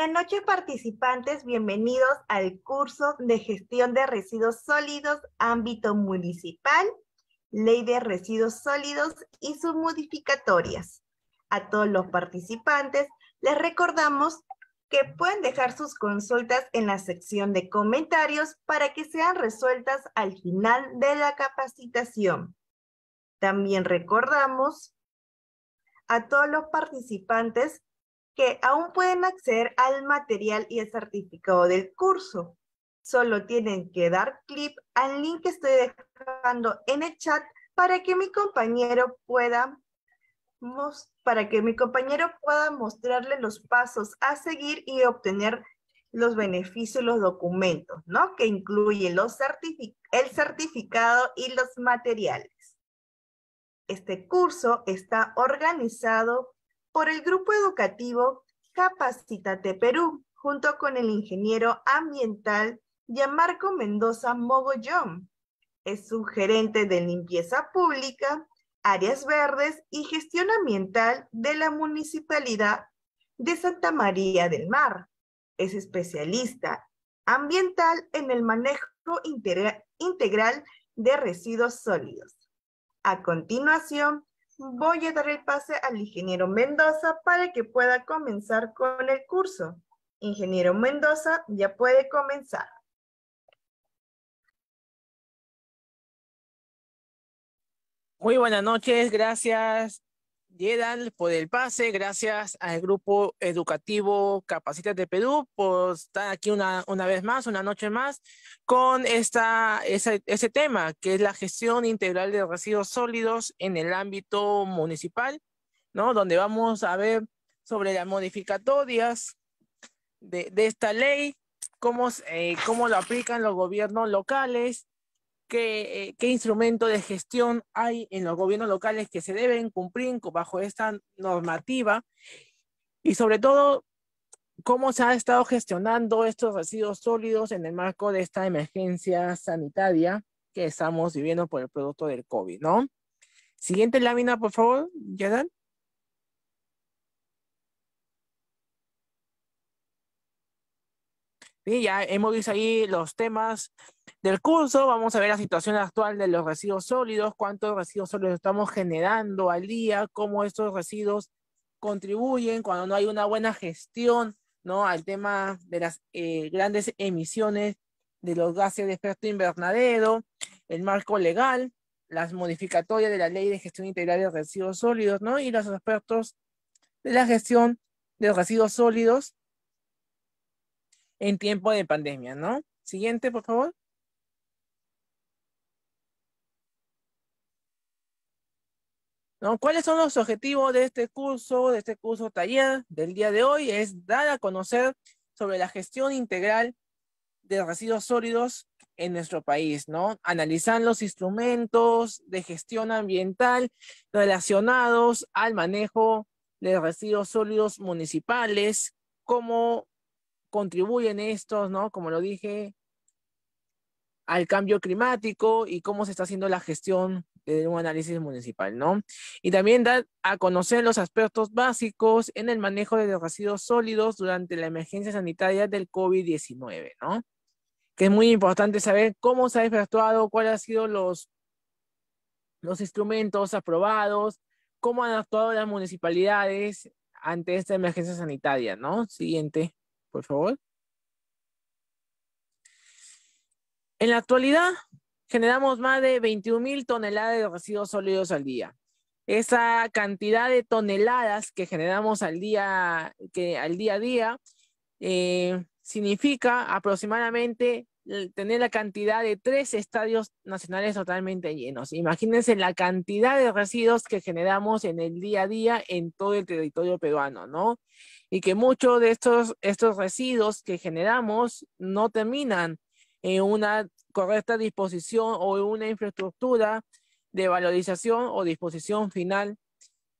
Buenas noches participantes, bienvenidos al curso de gestión de residuos sólidos ámbito municipal, ley de residuos sólidos y sus modificatorias. A todos los participantes les recordamos que pueden dejar sus consultas en la sección de comentarios para que sean resueltas al final de la capacitación. También recordamos a todos los participantes que aún pueden acceder al material y el certificado del curso. Solo tienen que dar clic al link que estoy dejando en el chat para que mi compañero pueda para que mi compañero pueda mostrarle los pasos a seguir y obtener los beneficios, y los documentos, ¿no? Que incluye los el certificado y los materiales. Este curso está organizado por el grupo educativo Capacitate Perú, junto con el ingeniero ambiental Yamarco Mendoza Mogollón. Es subgerente de limpieza pública, áreas verdes y gestión ambiental de la Municipalidad de Santa María del Mar. Es especialista ambiental en el manejo integral de residuos sólidos. A continuación, voy a dar el pase al ingeniero Mendoza para que pueda comenzar con el curso. Ingeniero Mendoza, ya puede comenzar. Muy buenas noches, gracias por el pase, gracias al grupo educativo Capacitas de Perú por estar aquí una, una vez más, una noche más, con esta, ese, tema que es la gestión integral de residuos sólidos en el ámbito municipal, ¿no? Donde vamos a ver sobre las modificatorias de, de esta ley, cómo, eh, cómo lo aplican los gobiernos locales eh, qué, instrumento de gestión hay en los gobiernos locales que se deben cumplir bajo esta normativa y sobre todo cómo se ha estado gestionando estos residuos sólidos en el marco de esta emergencia sanitaria que estamos viviendo por el producto del COVID, ¿no? Siguiente lámina, por favor, Gerald. ya hemos visto ahí los temas del curso, vamos a ver la situación actual de los residuos sólidos, cuántos residuos sólidos estamos generando al día, cómo estos residuos contribuyen cuando no hay una buena gestión, ¿no? Al tema de las eh, grandes emisiones de los gases de efecto invernadero, el marco legal, las modificatorias de la ley de gestión integral de residuos sólidos, ¿no? Y los aspectos de la gestión de residuos sólidos en tiempo de pandemia, ¿no? Siguiente, por favor. ¿Cuáles son los objetivos de este curso, de este curso taller del día de hoy? Es dar a conocer sobre la gestión integral de residuos sólidos en nuestro país, ¿no? Analizar los instrumentos de gestión ambiental relacionados al manejo de residuos sólidos municipales, como contribuyen estos, ¿no? Como lo dije, al cambio climático y cómo se está haciendo la gestión de un análisis municipal, ¿no? Y también dar a conocer los aspectos básicos en el manejo de los residuos sólidos durante la emergencia sanitaria del COVID-19, ¿no? Que es muy importante saber cómo se ha efectuado, cuáles han sido los, los instrumentos aprobados, cómo han actuado las municipalidades ante esta emergencia sanitaria, ¿no? Siguiente por favor. En la actualidad, generamos más de 21 mil toneladas de residuos sólidos al día. Esa cantidad de toneladas que generamos al día, que al día a día eh, significa aproximadamente eh, tener la cantidad de tres estadios nacionales totalmente llenos. Imagínense la cantidad de residuos que generamos en el día a día en todo el territorio peruano, ¿no? y que muchos de estos, estos residuos que generamos no terminan en una correcta disposición o una infraestructura de valorización o disposición final,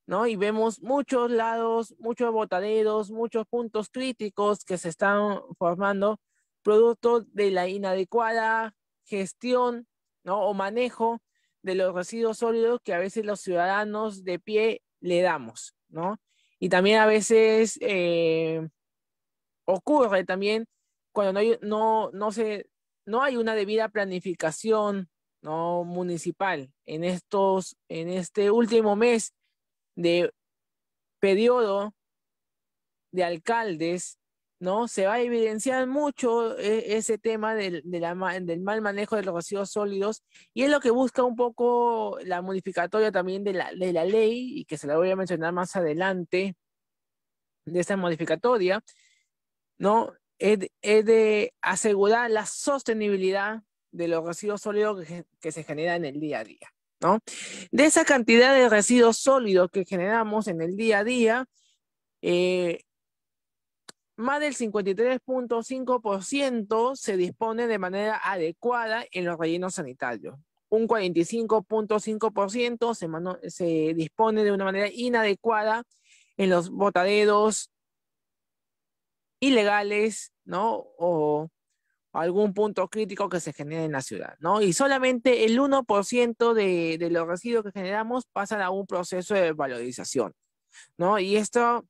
¿no? Y vemos muchos lados, muchos botaderos, muchos puntos críticos que se están formando producto de la inadecuada gestión ¿no? o manejo de los residuos sólidos que a veces los ciudadanos de pie le damos, ¿no? Y también a veces eh, ocurre también cuando no, hay, no, se, no hay una debida planificación ¿no? municipal en, estos, en este último mes de periodo de alcaldes ¿no? Se va a evidenciar mucho e, ese tema del, del, mal manejo de los residuos sólidos y es lo que busca un poco la modificatoria también de la, de la ley y que se la voy a mencionar más adelante de esta modificatoria, ¿no? Es, de asegurar la sostenibilidad de los residuos sólidos que, se generan en el día a día, ¿no? De esa cantidad de residuos sólidos que generamos en el día a día, eh, más del 53.5% se dispone de manera adecuada en los rellenos sanitarios. Un 45.5% se, se dispone de una manera inadecuada en los botaderos ilegales, ¿no? O algún punto crítico que se genere en la ciudad, ¿no? Y solamente el 1% de, de los residuos que generamos pasan a un proceso de valorización, ¿no? Y esto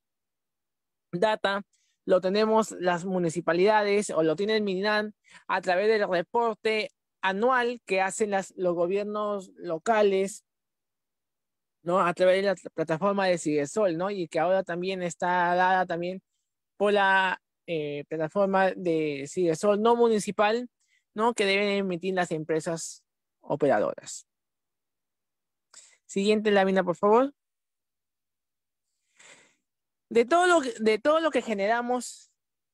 data lo tenemos las municipalidades o lo tiene el MINAN a través del reporte anual que hacen las, los gobiernos locales, ¿no? A través de la plataforma de Cigesol, ¿no? Y que ahora también está dada también por la eh, plataforma de Cigesol no municipal, ¿no? Que deben emitir las empresas operadoras. Siguiente lámina, por favor de todo lo que, de todo lo que generamos,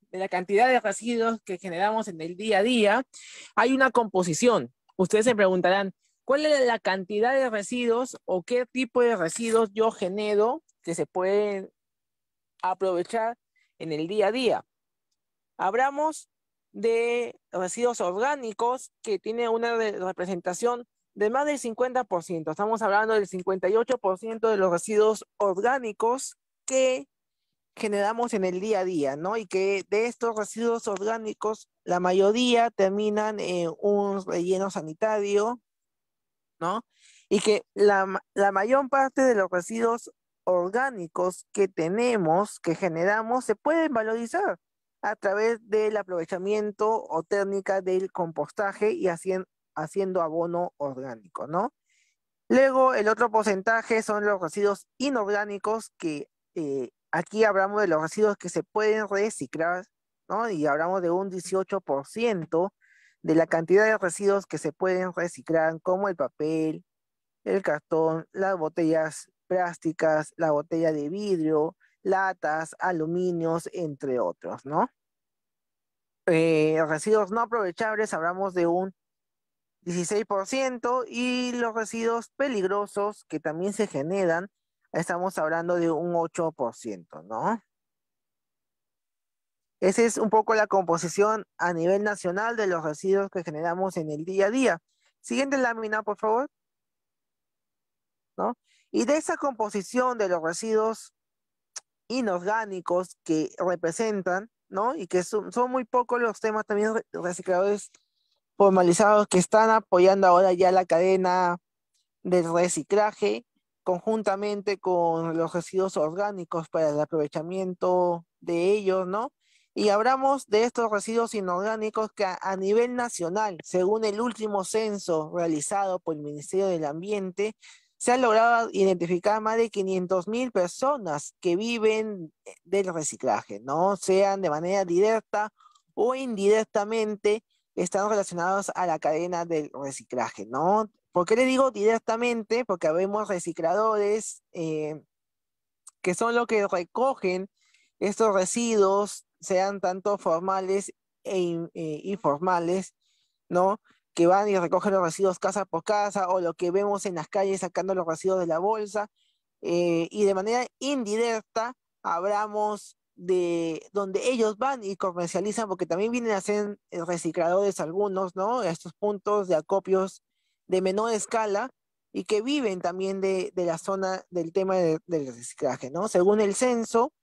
de la cantidad de residuos que generamos en el día a día, hay una composición. Ustedes se preguntarán, ¿cuál es la cantidad de residuos o qué tipo de residuos yo genero que se pueden aprovechar en el día a día? Hablamos de residuos orgánicos que tiene una representación de más del 50%. Estamos hablando del 58% de los residuos orgánicos que generamos en el día a día, ¿no? Y que de estos residuos orgánicos, la mayoría terminan en un relleno sanitario, ¿no? Y que la, la mayor parte de los residuos orgánicos que tenemos, que generamos, se pueden valorizar a través del aprovechamiento o técnica del compostaje y haciendo abono orgánico, ¿no? Luego, el otro porcentaje son los residuos inorgánicos que eh, Aquí hablamos de los residuos que se pueden reciclar, ¿no? Y hablamos de un 18% de la cantidad de residuos que se pueden reciclar, como el papel, el cartón, las botellas plásticas, la botella de vidrio, latas, aluminios, entre otros, ¿no? Eh, residuos no aprovechables, hablamos de un 16%, y los residuos peligrosos que también se generan, estamos hablando de un 8%, ¿no? Esa es un poco la composición a nivel nacional de los residuos que generamos en el día a día. Siguiente lámina, por favor. ¿No? Y de esa composición de los residuos inorgánicos que representan, ¿no? Y que son, muy pocos los temas también recicladores formalizados que están apoyando ahora ya la cadena del reciclaje conjuntamente con los residuos orgánicos para el aprovechamiento de ellos, ¿no? Y hablamos de estos residuos inorgánicos que a, nivel nacional, según el último censo realizado por el Ministerio del Ambiente, se han logrado identificar más de 500.000 personas que viven del reciclaje, ¿no? Sean de manera directa o indirectamente están relacionados a la cadena del reciclaje, ¿no? ¿Por qué le digo directamente? Porque vemos recicladores eh, que son los que recogen estos residuos, sean tanto formales e eh, informales, ¿no? Que van y recogen los residuos casa por casa o lo que vemos en las calles sacando los residuos de la bolsa. Eh, y de manera indirecta hablamos de donde ellos van y comercializan, porque también vienen a ser recicladores algunos, ¿no? Estos puntos de acopios de menor escala y que viven también de, la zona del tema del reciclaje, ¿no? Según el censo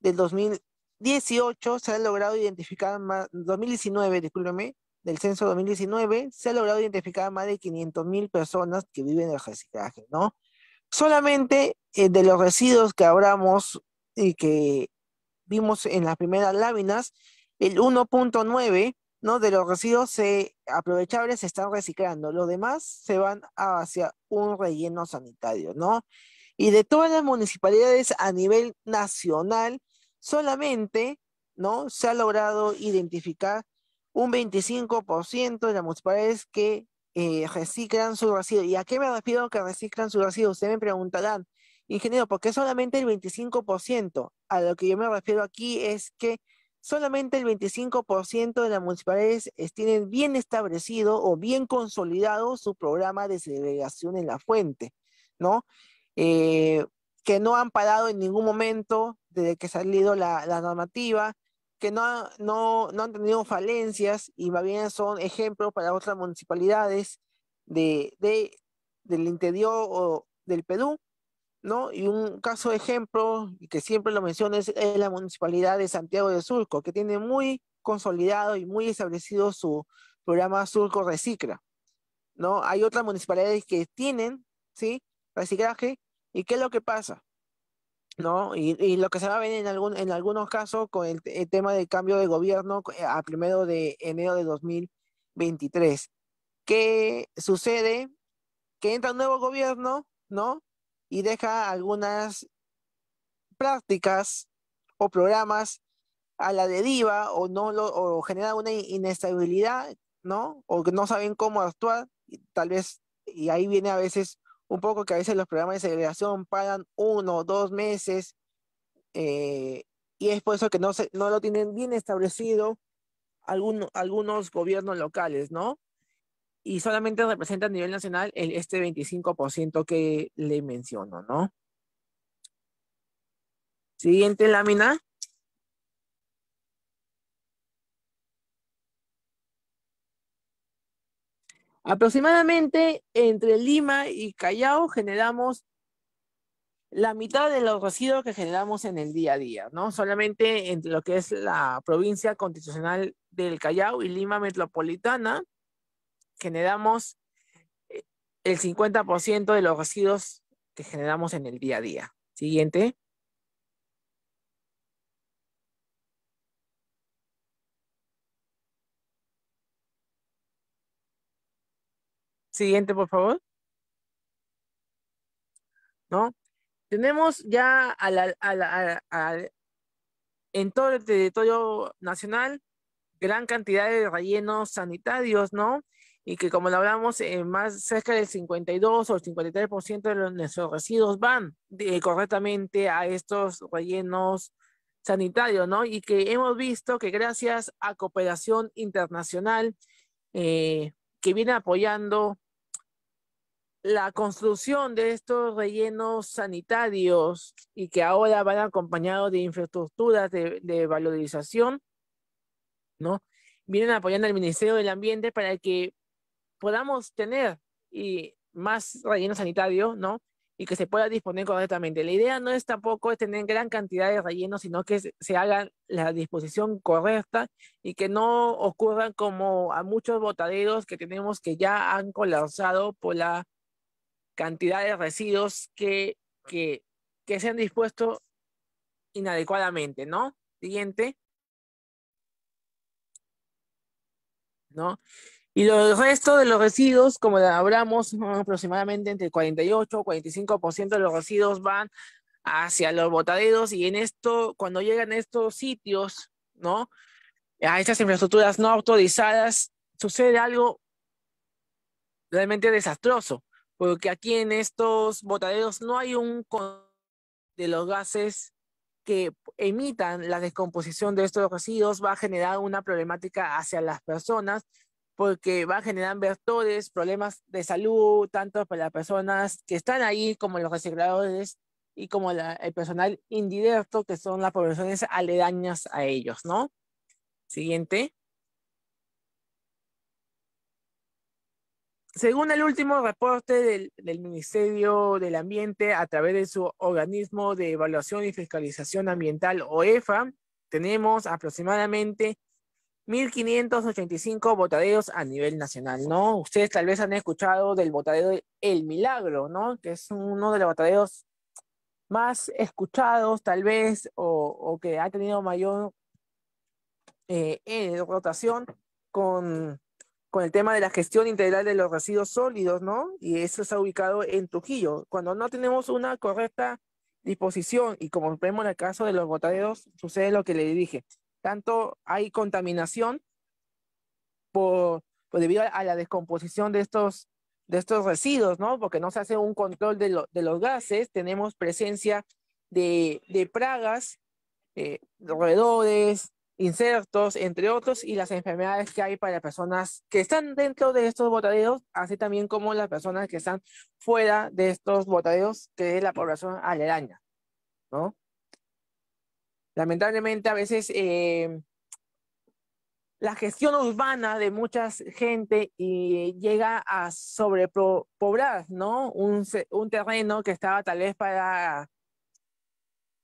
del 2018 se ha logrado identificar más, 2019, discúlpeme, del censo 2019 se ha logrado identificar más de 500.000 personas que viven del reciclaje, ¿no? Solamente eh, de los residuos que abramos y que vimos en las primeras láminas, el 1.9 ¿no? De los residuos eh, aprovechables se están reciclando, los demás se van hacia un relleno sanitario, ¿no? Y de todas las municipalidades a nivel nacional, solamente, ¿no? Se ha logrado identificar un 25% de las municipalidades que eh, reciclan sus residuos. ¿Y a qué me refiero que reciclan sus residuos? Ustedes me preguntarán, ingeniero, ¿por qué solamente el 25%? A lo que yo me refiero aquí es que solamente el 25% de las municipalidades eh, tienen bien establecido o bien consolidado su programa de segregación en la fuente, ¿no? Eh, que no han parado en ningún momento desde que ha salido la, normativa, que no, no, no, han tenido falencias y más bien son ejemplos para otras municipalidades del interior o del Perú ¿no? Y un caso de ejemplo, y que siempre lo menciono, es, la municipalidad de Santiago de Surco, que tiene muy consolidado y muy establecido su programa Surco Recicla, ¿no? Hay otras municipalidades que tienen, ¿sí? Reciclaje, ¿y qué es lo que pasa? ¿No? Y, lo que se va a ver en, algún, en algunos casos con el, tema del cambio de gobierno eh, a primero de enero de 2023. ¿Qué sucede? Que entra un nuevo gobierno, ¿no? y deja algunas prácticas o programas a la deriva o no lo, o genera una inestabilidad, ¿no? O que no saben cómo actuar, tal vez, y ahí viene a veces un poco que a veces los programas de segregación pagan uno o dos meses, eh, y es por eso que no, se, no lo tienen bien establecido algunos gobiernos locales, ¿no? y solamente representa a nivel nacional este 25% que le menciono, ¿no? Siguiente lámina. Aproximadamente entre Lima y Callao generamos la mitad de los residuos que generamos en el día a día, ¿no? Solamente entre lo que es la provincia constitucional del Callao y Lima metropolitana generamos eh, el 50% de los residuos que generamos en el día a día. Siguiente. Siguiente, por favor. ¿No? Tenemos ya en todo el territorio nacional gran cantidad de rellenos sanitarios, ¿no? y que como lo hablamos, eh, más cerca del 52 o el 53% de nuestros residuos van eh, correctamente a estos rellenos sanitarios, ¿no? Y que hemos visto que gracias a cooperación internacional eh, que viene apoyando la construcción de estos rellenos sanitarios y que ahora van acompañados de infraestructuras de, de valorización, ¿no? Vienen apoyando al Ministerio del Ambiente para que podamos tener y más relleno sanitario, ¿no? Y que se pueda disponer correctamente. La idea no es tampoco tener gran cantidad de rellenos, sino que se haga la disposición correcta y que no ocurran como a muchos botaderos que tenemos que ya han colapsado por la cantidad de residuos que, que, que se han dispuesto inadecuadamente, ¿no? Siguiente. ¿No? Y los restos de los residuos, como hablamos, aproximadamente entre 48 45% de los residuos van hacia los botaderos y en esto, cuando llegan estos sitios, ¿no? A estas infraestructuras no autorizadas, sucede algo realmente desastroso, porque aquí en estos botaderos no hay un de los gases que emitan la descomposición de estos residuos, va a generar una problemática hacia las personas porque va a generar vectores, problemas de salud, tanto para las personas que están ahí como los recicladores y como el personal indirecto, que son las poblaciones aledañas a ellos, ¿no? Siguiente. Según el último reporte del, del Ministerio del Ambiente a través de su organismo de evaluación y fiscalización ambiental, OEFA, tenemos aproximadamente 1.585 botaderos a nivel nacional, ¿no? Ustedes tal vez han escuchado del botadero El Milagro, ¿no? Que es uno de los botaderos más escuchados tal vez o, o que ha tenido mayor eh, eh, rotación con, con el tema de la gestión integral de los residuos sólidos, ¿no? Y eso está ubicado en Trujillo. Cuando no tenemos una correcta disposición y como vemos en el caso de los botaderos, sucede lo que le dije, tanto hay contaminación por, pues, debido a, la descomposición de estos, de estos residuos, ¿no? Porque no se hace un control de, los gases, tenemos presencia de, pragas, eh, roedores, insertos, entre otros, y las enfermedades que hay para personas que están dentro de estos botaderos, así también como las personas que están fuera de estos botaderos, que es la población aledaña, ¿no? lamentablemente a veces eh, la gestión urbana de mucha gente eh, llega a sobrepoblar, ¿no? Un, terreno que estaba tal vez para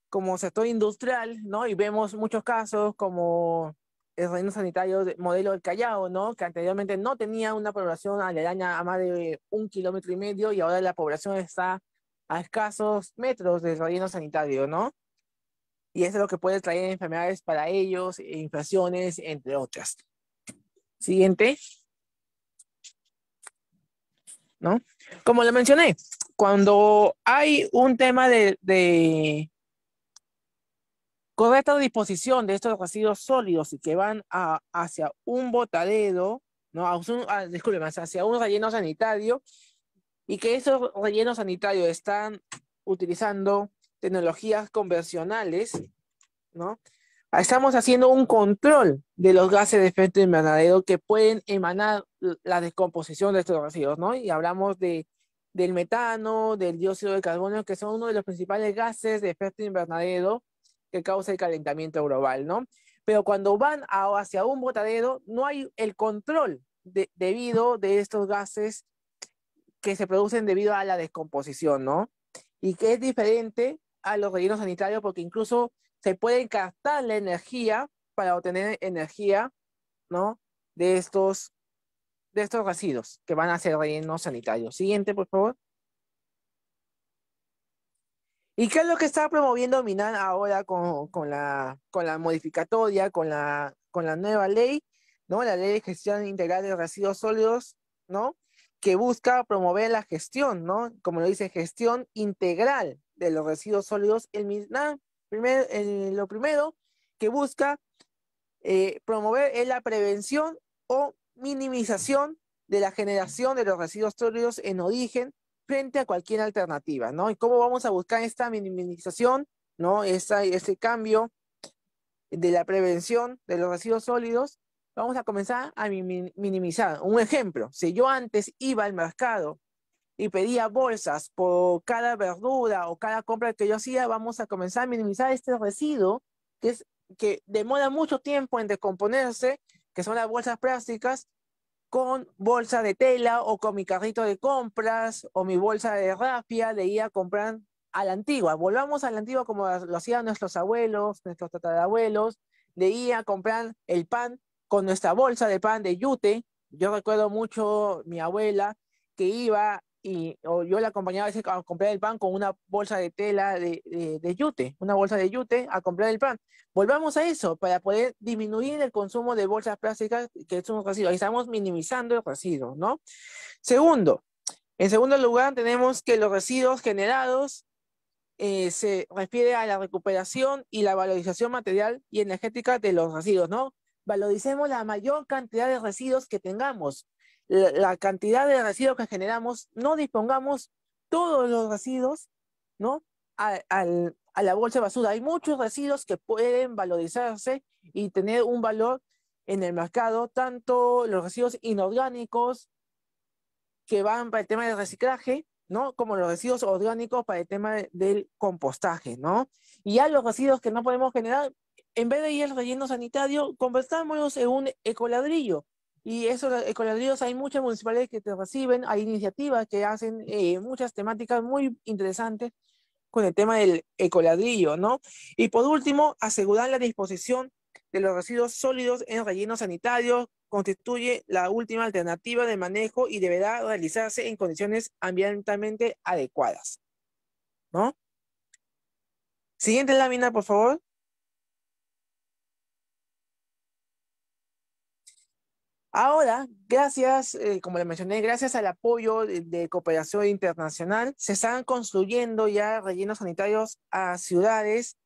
como sector industrial, ¿no? Y vemos muchos casos como el reino sanitario modelo del Callao, ¿no? Que anteriormente no tenía una población aledaña a más de un kilómetro y medio y ahora la población está a escasos metros del reino sanitario, ¿no? y eso es lo que puede traer enfermedades para ellos, e inflaciones, entre otras. Siguiente. ¿No? Como le mencioné, cuando hay un tema de, correcta disposición de estos residuos sólidos y que van hacia un botadero, no, a hacia un relleno sanitario, y que esos rellenos sanitarios están utilizando tecnologías convencionales, ¿no? Estamos haciendo un control de los gases de efecto invernadero que pueden emanar la descomposición de estos residuos, ¿no? Y hablamos de, del metano, del dióxido de carbono, que son uno de los principales gases de efecto invernadero que causa el calentamiento global, ¿no? Pero cuando van hacia un botadero, no hay el control debido de estos gases que se producen debido a la descomposición, ¿no? Y que es diferente a los rellenos sanitarios porque incluso se puede captar la energía para obtener energía, ¿no? De estos, de estos residuos que van a ser rellenos sanitarios. Siguiente, por favor. ¿Y qué es lo que está promoviendo Minan ahora con, con, la, con la modificatoria, con la, con la nueva ley, ¿no? La ley de gestión integral de residuos sólidos, ¿no? que busca promover la gestión, ¿no? Como lo dice, gestión integral de los residuos sólidos. El, primer, lo primero que busca eh, promover es la prevención o minimización de la generación de los residuos sólidos en origen frente a cualquier alternativa, ¿no? Y cómo vamos a buscar esta minimización, ¿no? Esa, ese cambio de la prevención de los residuos sólidos vamos a comenzar a minimizar. Un ejemplo, si yo antes iba al mercado y pedía bolsas por cada verdura o cada compra que yo hacía, vamos a comenzar a minimizar este residuo que, demora mucho tiempo en descomponerse, que son las bolsas plásticas, con bolsa de tela o con mi carrito de compras o mi bolsa de rafia, de ir a comprar a la antigua. Volvamos a la antigua como lo hacían nuestros abuelos, nuestros tatarabuelos, de ir a comprar el pan con nuestra bolsa de pan de yute. Yo recuerdo mucho mi abuela que iba y yo la acompañaba a, comprar el pan con una bolsa de tela de, yute, una bolsa de yute a comprar el pan. Volvamos a eso para poder disminuir el consumo de bolsas plásticas, que es un residuo. Ahí estamos minimizando el residuo, ¿no? Segundo, en segundo lugar, tenemos que los residuos generados eh, se refiere a la recuperación y la valorización material y energética de los residuos, ¿no? valoricemos la mayor cantidad de residuos que tengamos. La, cantidad de residuos que generamos, no dispongamos todos los residuos, ¿no? A, la bolsa de basura. Hay muchos residuos que pueden valorizarse y tener un valor en el mercado, tanto los residuos inorgánicos que van para el tema del reciclaje, ¿no? Como los residuos orgánicos para el tema del compostaje, ¿no? Y ya los residuos que no podemos generar, en vez de ir al relleno sanitario, conversamos en un ecoladrillo. Y esos ecoladrillos hay muchas municipalidades que te reciben, hay iniciativas que hacen eh, muchas temáticas muy interesantes con el tema del ecoladrillo, ¿no? Y por último, asegurar la disposición de los residuos sólidos en rellenos sanitarios constituye la última alternativa de manejo y deberá realizarse en condiciones ambientalmente adecuadas, ¿no? Siguiente lámina, por favor. Ahora, gracias, eh, como le mencioné, gracias al apoyo de, cooperación internacional, se están construyendo ya rellenos sanitarios a ciudades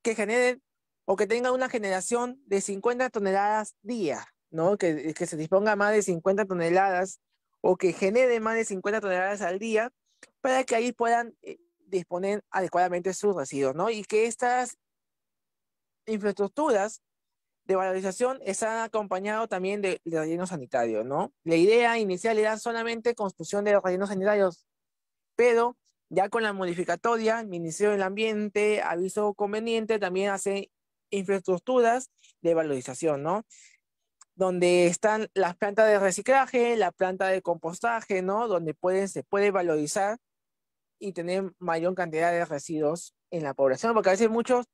que generen o que tengan una generación de 50 toneladas día, ¿no? Que, se disponga más de 50 toneladas o que genere más de 50 toneladas al día para que ahí puedan eh, disponer adecuadamente sus residuos, ¿no? Y que estas infraestructuras de valorización está acompañado también de, relleno sanitario, ¿no? La idea inicial era solamente construcción de los rellenos sanitarios, pero ya con la modificatoria, el Ministerio del Ambiente aviso conveniente también hace infraestructuras de valorización, ¿no? Donde están las plantas de reciclaje, la planta de compostaje, ¿no? Donde se puede valorizar y tener mayor cantidad de residuos en la población, porque a veces muchos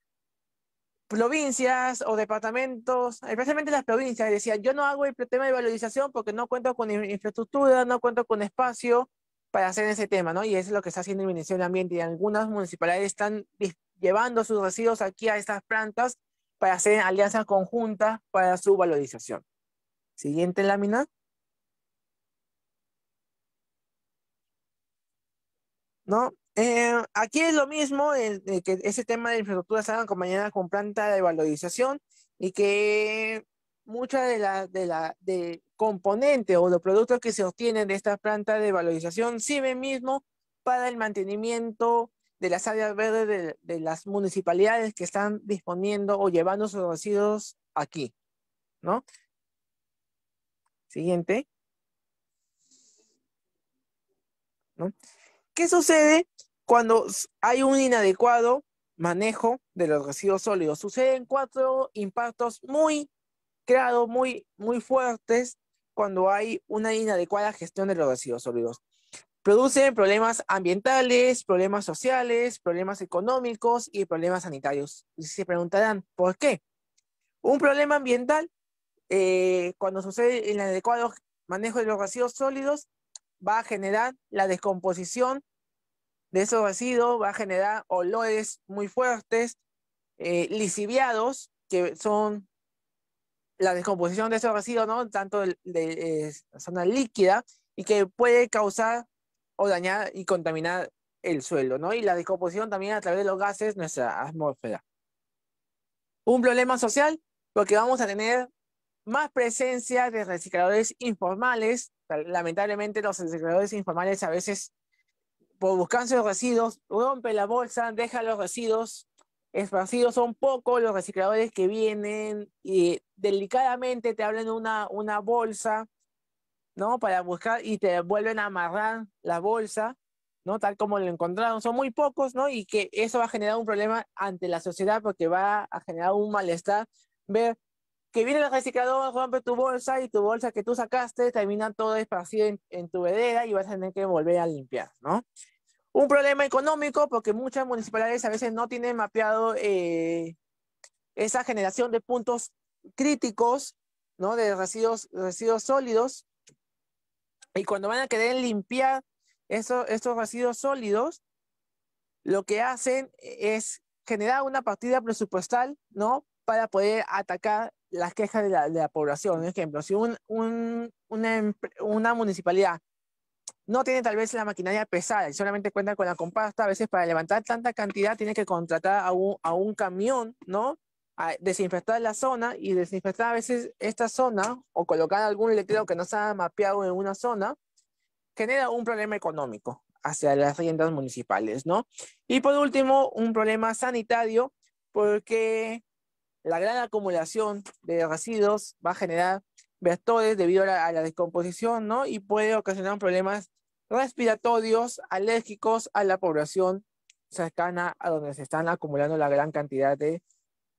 provincias o departamentos, especialmente las provincias, decían yo no hago el tema de valorización porque no cuento con infraestructura, no cuento con espacio para hacer ese tema, ¿no? Y eso es lo que está haciendo el Ministerio del Ambiente y algunas municipalidades están llevando sus residuos aquí a estas plantas para hacer alianzas conjuntas para su valorización. Siguiente lámina. ¿No? Eh, aquí es lo mismo, que ese tema de infraestructura está acompañada con planta de valorización y que muchas de las de componentes o los productos que se obtienen de estas plantas de valorización sirven mismo para el mantenimiento de las áreas verdes de, de las municipalidades que están disponiendo o llevando sus residuos aquí, ¿no? Siguiente. ¿No? ¿Qué sucede cuando hay un inadecuado manejo de los residuos sólidos, suceden cuatro impactos muy creados, muy, muy fuertes cuando hay una inadecuada gestión de los residuos sólidos. Producen problemas ambientales, problemas sociales, problemas económicos y problemas sanitarios. Y se preguntarán, ¿por qué? Un problema ambiental, eh, cuando sucede el inadecuado manejo de los residuos sólidos, va a generar la descomposición de esos residuos va a generar olores muy fuertes, eh, lisiviados, que son la descomposición de esos residuos, ¿no? Tanto de, zona líquida y que puede causar o dañar y contaminar el suelo, ¿no? Y la descomposición también a través de los gases, nuestra atmósfera. Un problema social, porque vamos a tener más presencia de recicladores informales. Lamentablemente los recicladores informales a veces por pues, buscarse los residuos, rompe la bolsa, deja los residuos esparcidos. Son pocos los recicladores que vienen y delicadamente te abren una, una bolsa, ¿no? Para buscar y te vuelven a amarrar la bolsa, ¿no? Tal como lo encontraron. Son muy pocos, ¿no? Y que eso va a generar un problema ante la sociedad porque va a generar un malestar ver que viene el reciclador, rompe tu bolsa y tu bolsa que tú sacaste termina todo esparcido en, tu vedera y vas a tener que volver a limpiar, ¿no? Un problema económico porque muchas municipalidades a veces no tienen mapeado eh, esa generación de puntos críticos, ¿no? De residuos, residuos sólidos. Y cuando van a querer limpiar eso, estos residuos sólidos, lo que hacen es generar una partida presupuestal, ¿no? Para poder atacar las quejas de la, población. Por ejemplo, si un, una, una, municipalidad no tiene tal vez la maquinaria pesada y solamente cuenta con la compasta, a veces para levantar tanta cantidad tiene que contratar a un, a un camión, ¿no? A desinfectar la zona y desinfectar a veces esta zona o colocar algún letrero que no ha mapeado en una zona, genera un problema económico hacia las riendas municipales, ¿no? Y por último, un problema sanitario, porque la gran acumulación de residuos va a generar vectores debido a la, descomposición, ¿no? Y puede ocasionar problemas respiratorios alérgicos a la población cercana a donde se están acumulando la gran cantidad de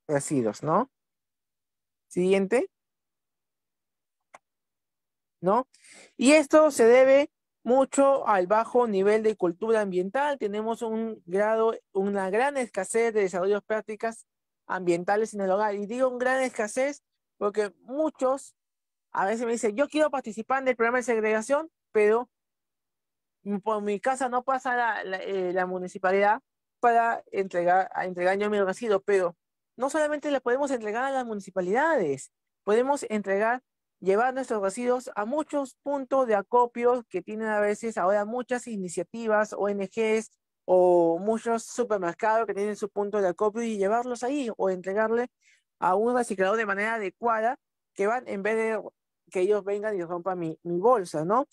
residuos, ¿no? Siguiente. ¿No? Y esto se debe mucho al bajo nivel de cultura ambiental. Tenemos un grado, una gran escasez de desarrollos prácticas ambientales en el hogar. Y digo un gran escasez porque muchos a veces me dicen, yo quiero participar en el programa de segregación, pero por mi casa no pasa eh, la, municipalidad para entregar, a entregar yo mi residuo, pero no solamente le podemos entregar a las municipalidades, podemos entregar, llevar nuestros residuos a muchos puntos de acopio que tienen a veces ahora muchas iniciativas, ONGs, o muchos supermercados que tienen su punto de acopio y llevarlos ahí o entregarle a un reciclador de manera adecuada que van en vez de que ellos vengan y rompan mi, mi bolsa, ¿no?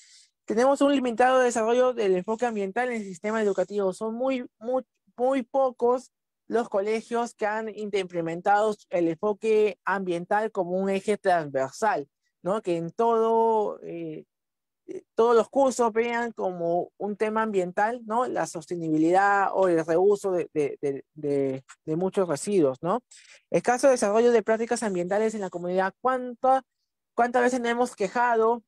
Tenemos un limitado desarrollo del enfoque ambiental en el sistema educativo. Son muy, muy, muy pocos los colegios que han implementado el enfoque ambiental como un eje transversal, ¿no? Que en todo eh, eh, todos los cursos vean como un tema ambiental, ¿no? La sostenibilidad o el reuso de, muchos residuos, ¿no? de desarrollo de prácticas ambientales en la comunidad. ¿Cuántas veces nos hemos quejado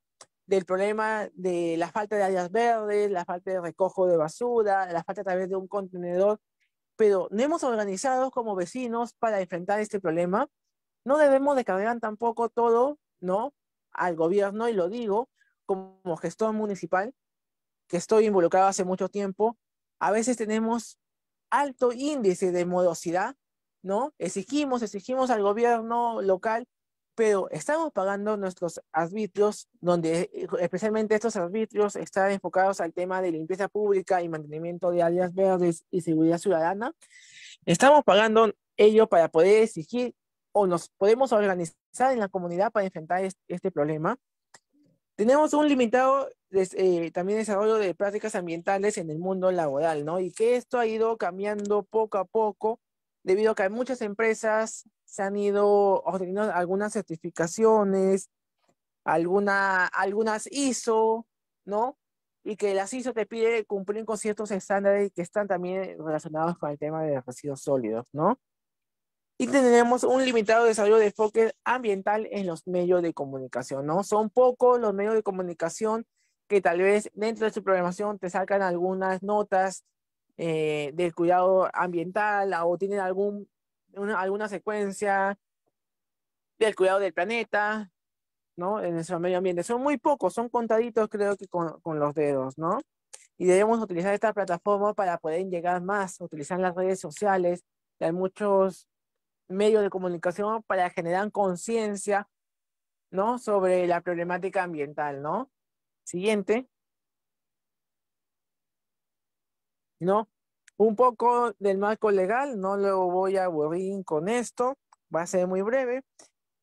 del problema de la falta de áreas verdes, la falta de recojo de basura, la falta a través de un contenedor? Pero no hemos organizado como vecinos para enfrentar este problema. No debemos de tampoco todo, ¿no? Al gobierno, y lo digo, como gestor municipal, que estoy involucrado hace mucho tiempo, a veces tenemos alto índice de morosidad, ¿no? Exigimos, exigimos al gobierno local, pero estamos pagando nuestros arbitrios, donde especialmente estos arbitrios están enfocados al tema de limpieza pública y mantenimiento de áreas verdes y seguridad ciudadana. Estamos pagando ello para poder exigir o nos podemos organizar en la comunidad para enfrentar este, problema. Tenemos un limitado eh, también desarrollo de prácticas ambientales en el mundo laboral, ¿no? Y que esto ha ido cambiando poco a poco debido a que muchas empresas se han ido obteniendo algunas certificaciones, alguna, algunas ISO, ¿no? Y que las ISO te pide cumplir con ciertos estándares que están también relacionados con el tema de residuos sólidos, ¿no? Y tenemos un limitado desarrollo de enfoque ambiental en los medios de comunicación, ¿no? Son pocos los medios de comunicación que tal vez dentro de su programación te sacan algunas notas eh, del cuidado ambiental o tienen algún, alguna secuencia del cuidado del planeta, ¿no? En nuestro medio ambiente. Son muy pocos, son contaditos creo que con, con los dedos, ¿no? Y debemos utilizar esta plataforma para poder llegar más, utilizar las redes sociales. Hay muchos medios de comunicación para generar conciencia, ¿no? Sobre la problemática ambiental, ¿no? Siguiente. ¿No? Un poco del marco legal, no lo voy a aburrir con esto, va a ser muy breve.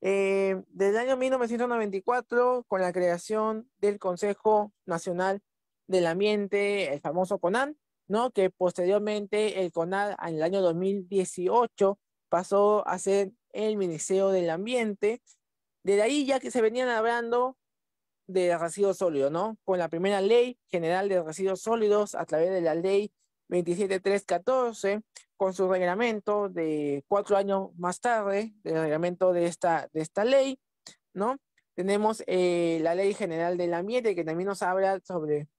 Eh, desde el año 1994, con la creación del Consejo Nacional del Ambiente, el famoso CONAN, ¿no? que posteriormente el CONAN en el año 2018 pasó a ser el Ministerio del Ambiente. De ahí ya que se venían hablando de residuos sólidos, ¿no? Con la primera ley general de residuos sólidos a través de la ley 27314, con su reglamento de cuatro años más tarde, el reglamento de esta, de esta ley, ¿no? Tenemos eh, la ley general del ambiente que también nos habla sobre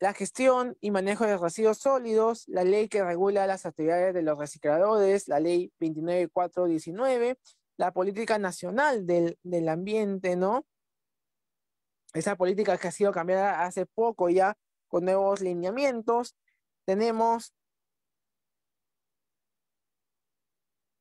la gestión y manejo de residuos sólidos, la ley que regula las actividades de los recicladores, la ley 29419, la política nacional del, del, ambiente, ¿no? Esa política que ha sido cambiada hace poco ya con nuevos lineamientos. Tenemos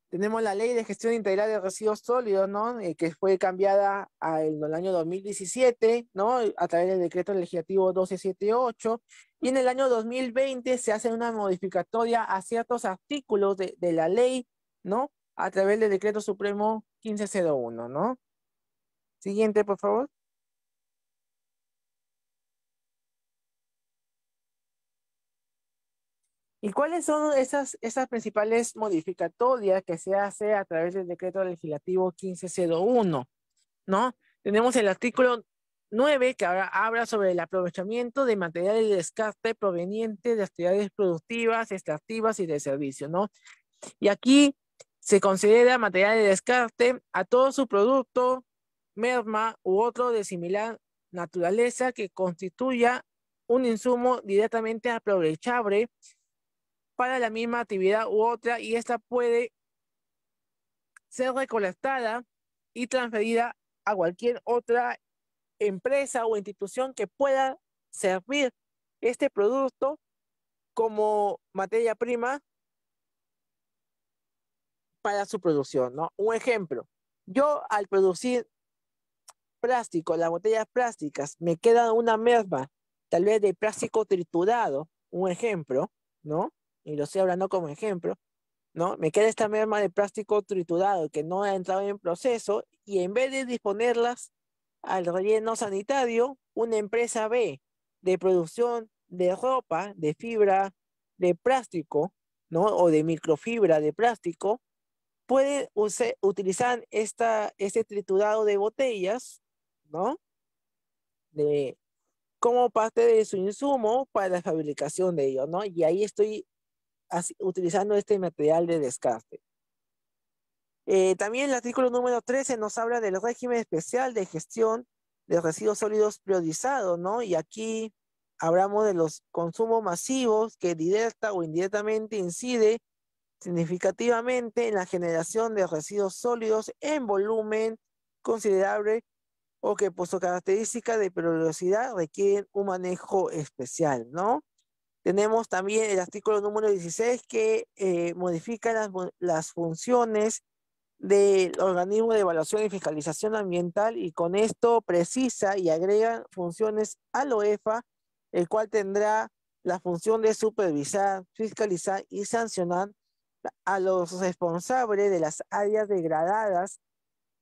tenemos la ley de gestión integral de residuos sólidos, ¿no? Eh, que fue cambiada al, el año 2017, ¿no? A través del decreto legislativo 1278. Y en el año 2020 se hace una modificatoria a ciertos artículos de, de la ley, ¿no? A través del decreto supremo 1501, ¿no? Siguiente, por favor. ¿Y cuáles son esas, esas principales modificatorias que se hace a través del decreto legislativo 1501? ¿No? Tenemos el artículo 9 que ahora habla sobre el aprovechamiento de materiales de descarte provenientes de actividades productivas, extractivas y de servicio, ¿no? Y aquí se considera material de descarte a todo su producto, merma u otro de similar naturaleza que constituya un insumo directamente aprovechable para la misma actividad u otra y esta puede ser recolectada y transferida a cualquier otra empresa o institución que pueda servir este producto como materia prima para su producción, Un ejemplo, yo al producir plástico, las botellas plásticas, me queda una merma, tal vez de plástico triturado, un ejemplo, ¿no? y lo estoy hablando como ejemplo, ¿no? Me queda esta merma de plástico triturado que no ha entrado en proceso y en vez de disponerlas al relleno sanitario, una empresa B de producción de ropa, de fibra, de plástico, ¿no? O de microfibra de plástico, puede utilizar esta, este triturado de botellas, ¿no? De, como parte de su insumo para la fabricación de ellos, ¿no? Y ahí estoy utilizando este material de descarte. Eh, también el artículo número 13 nos habla del régimen especial de gestión de residuos sólidos priorizados, ¿no? Y aquí hablamos de los consumos masivos que directa o indirectamente incide significativamente en la generación de residuos sólidos en volumen considerable o que por su característica de peligrosidad requieren un manejo especial, ¿no? Tenemos también el artículo número 16 que eh, modifica las, funciones del organismo de evaluación y fiscalización ambiental y con esto precisa y agrega funciones al OEFA, el cual tendrá la función de supervisar, fiscalizar y sancionar a los responsables de las áreas degradadas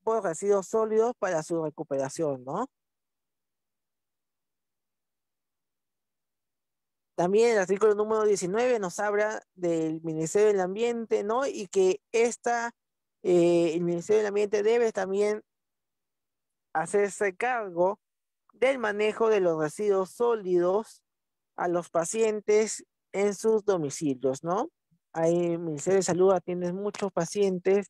por residuos sólidos para su recuperación, ¿no? También el artículo número 19 nos habla del Ministerio del Ambiente, ¿no? Y que esta, eh, el Ministerio del Ambiente debe también hacerse cargo del manejo de los residuos sólidos a los pacientes en sus domicilios, ¿no? Ahí el Ministerio de Salud atiende muchos pacientes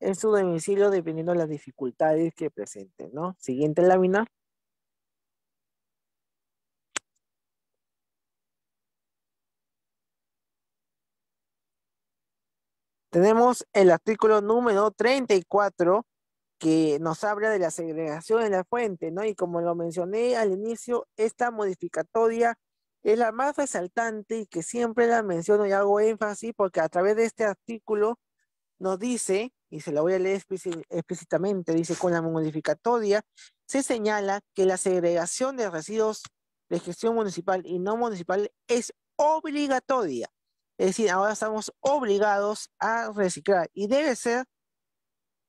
en su domicilio dependiendo de las dificultades que presenten, ¿no? Siguiente lámina. Tenemos el artículo número 34 que nos habla de la segregación en la fuente, ¿no? Y como lo mencioné al inicio, esta modificatoria es la más resaltante y que siempre la menciono y hago énfasis porque a través de este artículo nos dice, y se la voy a leer explícitamente, dice, con la modificatoria se señala que la segregación de residuos de gestión municipal y no municipal es obligatoria es decir, ahora estamos obligados a reciclar y debe ser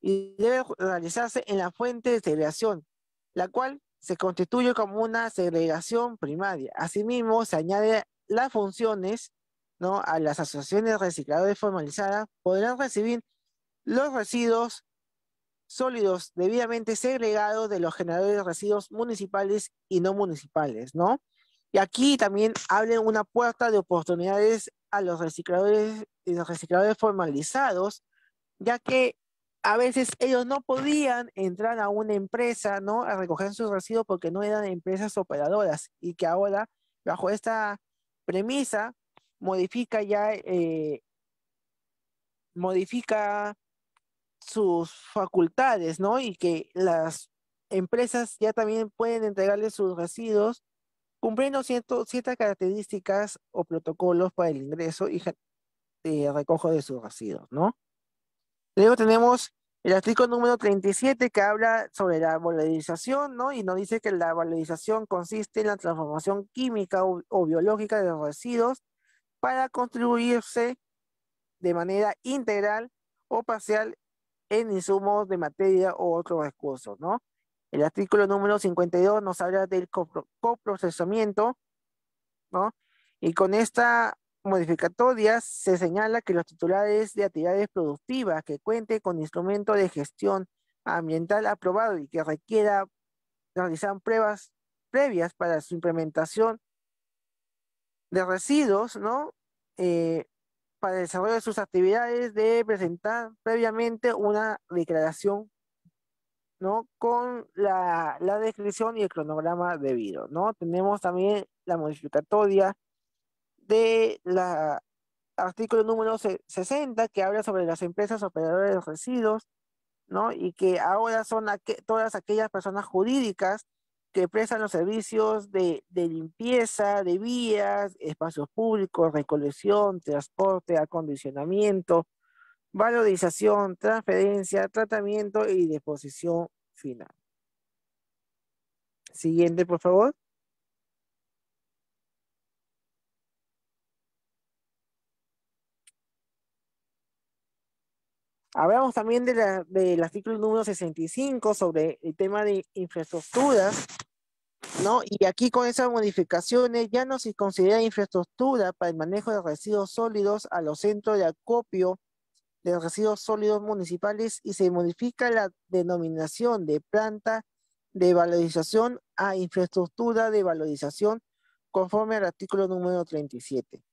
y debe realizarse en la fuente de segregación, la cual se constituye como una segregación primaria. Asimismo, se añade las funciones ¿no? a las asociaciones recicladores formalizadas, podrán recibir los residuos sólidos debidamente segregados de los generadores de residuos municipales y no municipales, ¿no? Y aquí también abren una puerta de oportunidades a los recicladores y los recicladores formalizados, ya que a veces ellos no podían entrar a una empresa, ¿no? A recoger sus residuos porque no eran empresas operadoras y que ahora, bajo esta premisa, modifica ya, eh, modifica sus facultades, ¿no? Y que las empresas ya también pueden entregarle sus residuos cumpliendo ciertas características o protocolos para el ingreso y eh, recojo de sus residuos, ¿no? Luego tenemos el artículo número 37 que habla sobre la valorización, ¿no? Y nos dice que la valorización consiste en la transformación química o, biológica de los residuos para contribuirse de manera integral o parcial en insumos de materia o otros recursos, ¿no? El artículo número 52 nos habla del coprocesamiento, ¿no? Y con esta modificatoria se señala que los titulares de actividades productivas que cuenten con instrumento de gestión ambiental aprobado y que requiera realizar pruebas previas para su implementación de residuos, ¿no? Eh, para el desarrollo de sus actividades debe presentar previamente una declaración ¿no? Con la, la descripción y el cronograma debido, ¿no? Tenemos también la modificatoria de la artículo número 60 que habla sobre las empresas operadoras de residuos, ¿no? Y que ahora son todas aquellas personas jurídicas que prestan los servicios de, de, limpieza de vías, espacios públicos, recolección, transporte, acondicionamiento, valorización, transferencia, tratamiento y disposición final. Siguiente, por favor. Hablamos también de la, del artículo número 65 sobre el tema de infraestructuras, ¿no? Y aquí con esas modificaciones ya no se considera infraestructura para el manejo de residuos sólidos a los centros de acopio de los residuos sólidos municipales y se modifica la denominación de planta de valorización a infraestructura de valorización conforme al artículo número 37.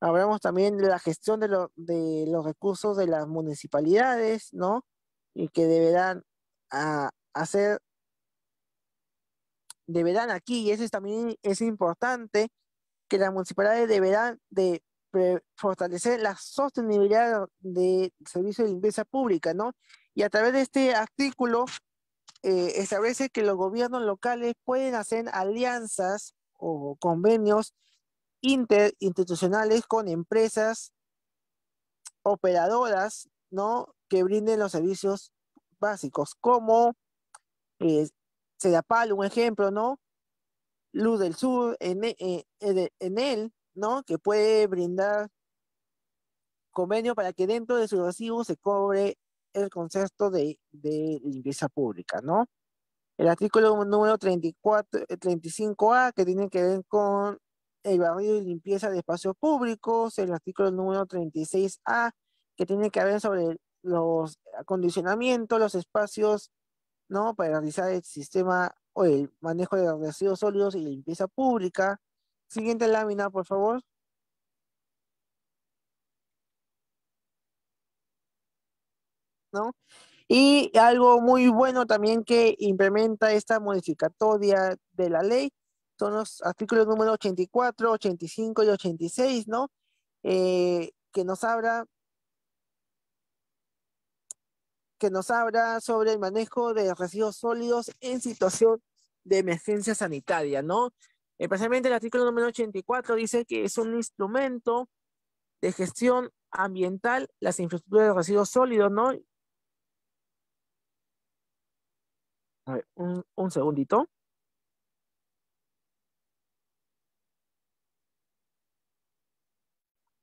Hablamos también de la gestión de, de los recursos de las municipalidades, ¿no? Y que deberán a, hacer, deberán aquí, y eso es, también es importante, que las municipalidades deberán de fortalecer la sostenibilidad del servicio de limpieza pública, ¿no? Y a través de este artículo eh, establece que los gobiernos locales pueden hacer alianzas o convenios interinstitucionales con empresas operadoras, ¿no? Que brinden los servicios básicos, como eh, un ejemplo, ¿no? Luz del Sur, en, eh, en él, ¿no? Que puede brindar convenio para que dentro de su recibo se cobre el concepto de, limpieza pública, ¿no? El artículo número 34, 35A, eh, que tiene que ver con el barrio y limpieza de espacios públicos, el artículo número 36A, que tiene que ver sobre los acondicionamientos, los espacios, ¿no? Para realizar el sistema o el manejo de residuos sólidos y limpieza pública, Siguiente lámina, por favor. ¿No? Y algo muy bueno también que implementa esta modificatoria de la ley son los artículos número 84, 85 y 86, ¿no? Eh, que nos habla que nos habla sobre el manejo de residuos sólidos en situación de emergencia sanitaria, ¿no? Especialmente el artículo número 84 dice que es un instrumento de gestión ambiental las infraestructuras de residuos sólidos, ¿no? A ver, un, segundito.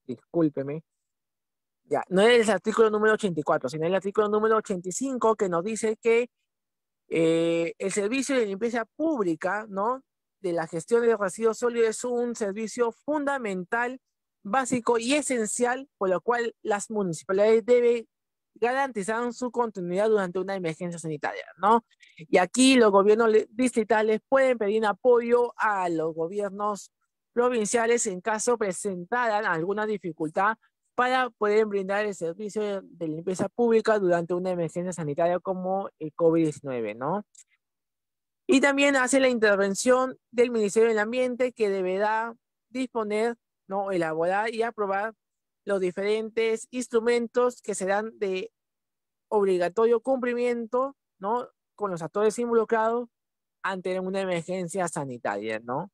Discúlpeme. Ya, no es el artículo número 84, sino el artículo número 85 que nos dice que eh, el servicio de limpieza pública, ¿no? de la gestión de residuos sólidos es un servicio fundamental, básico y esencial, por lo cual las municipalidades deben garantizar su continuidad durante una emergencia sanitaria, ¿no? Y aquí los gobiernos distritales pueden pedir apoyo a los gobiernos provinciales en caso presentaran alguna dificultad para poder brindar el servicio de limpieza pública durante una emergencia sanitaria como el COVID-19, ¿no? Y también hace la intervención del Ministerio del Ambiente que deberá disponer, ¿no? elaborar y aprobar los diferentes instrumentos que serán de obligatorio cumplimiento ¿no? con los actores involucrados ante una emergencia sanitaria. ¿no?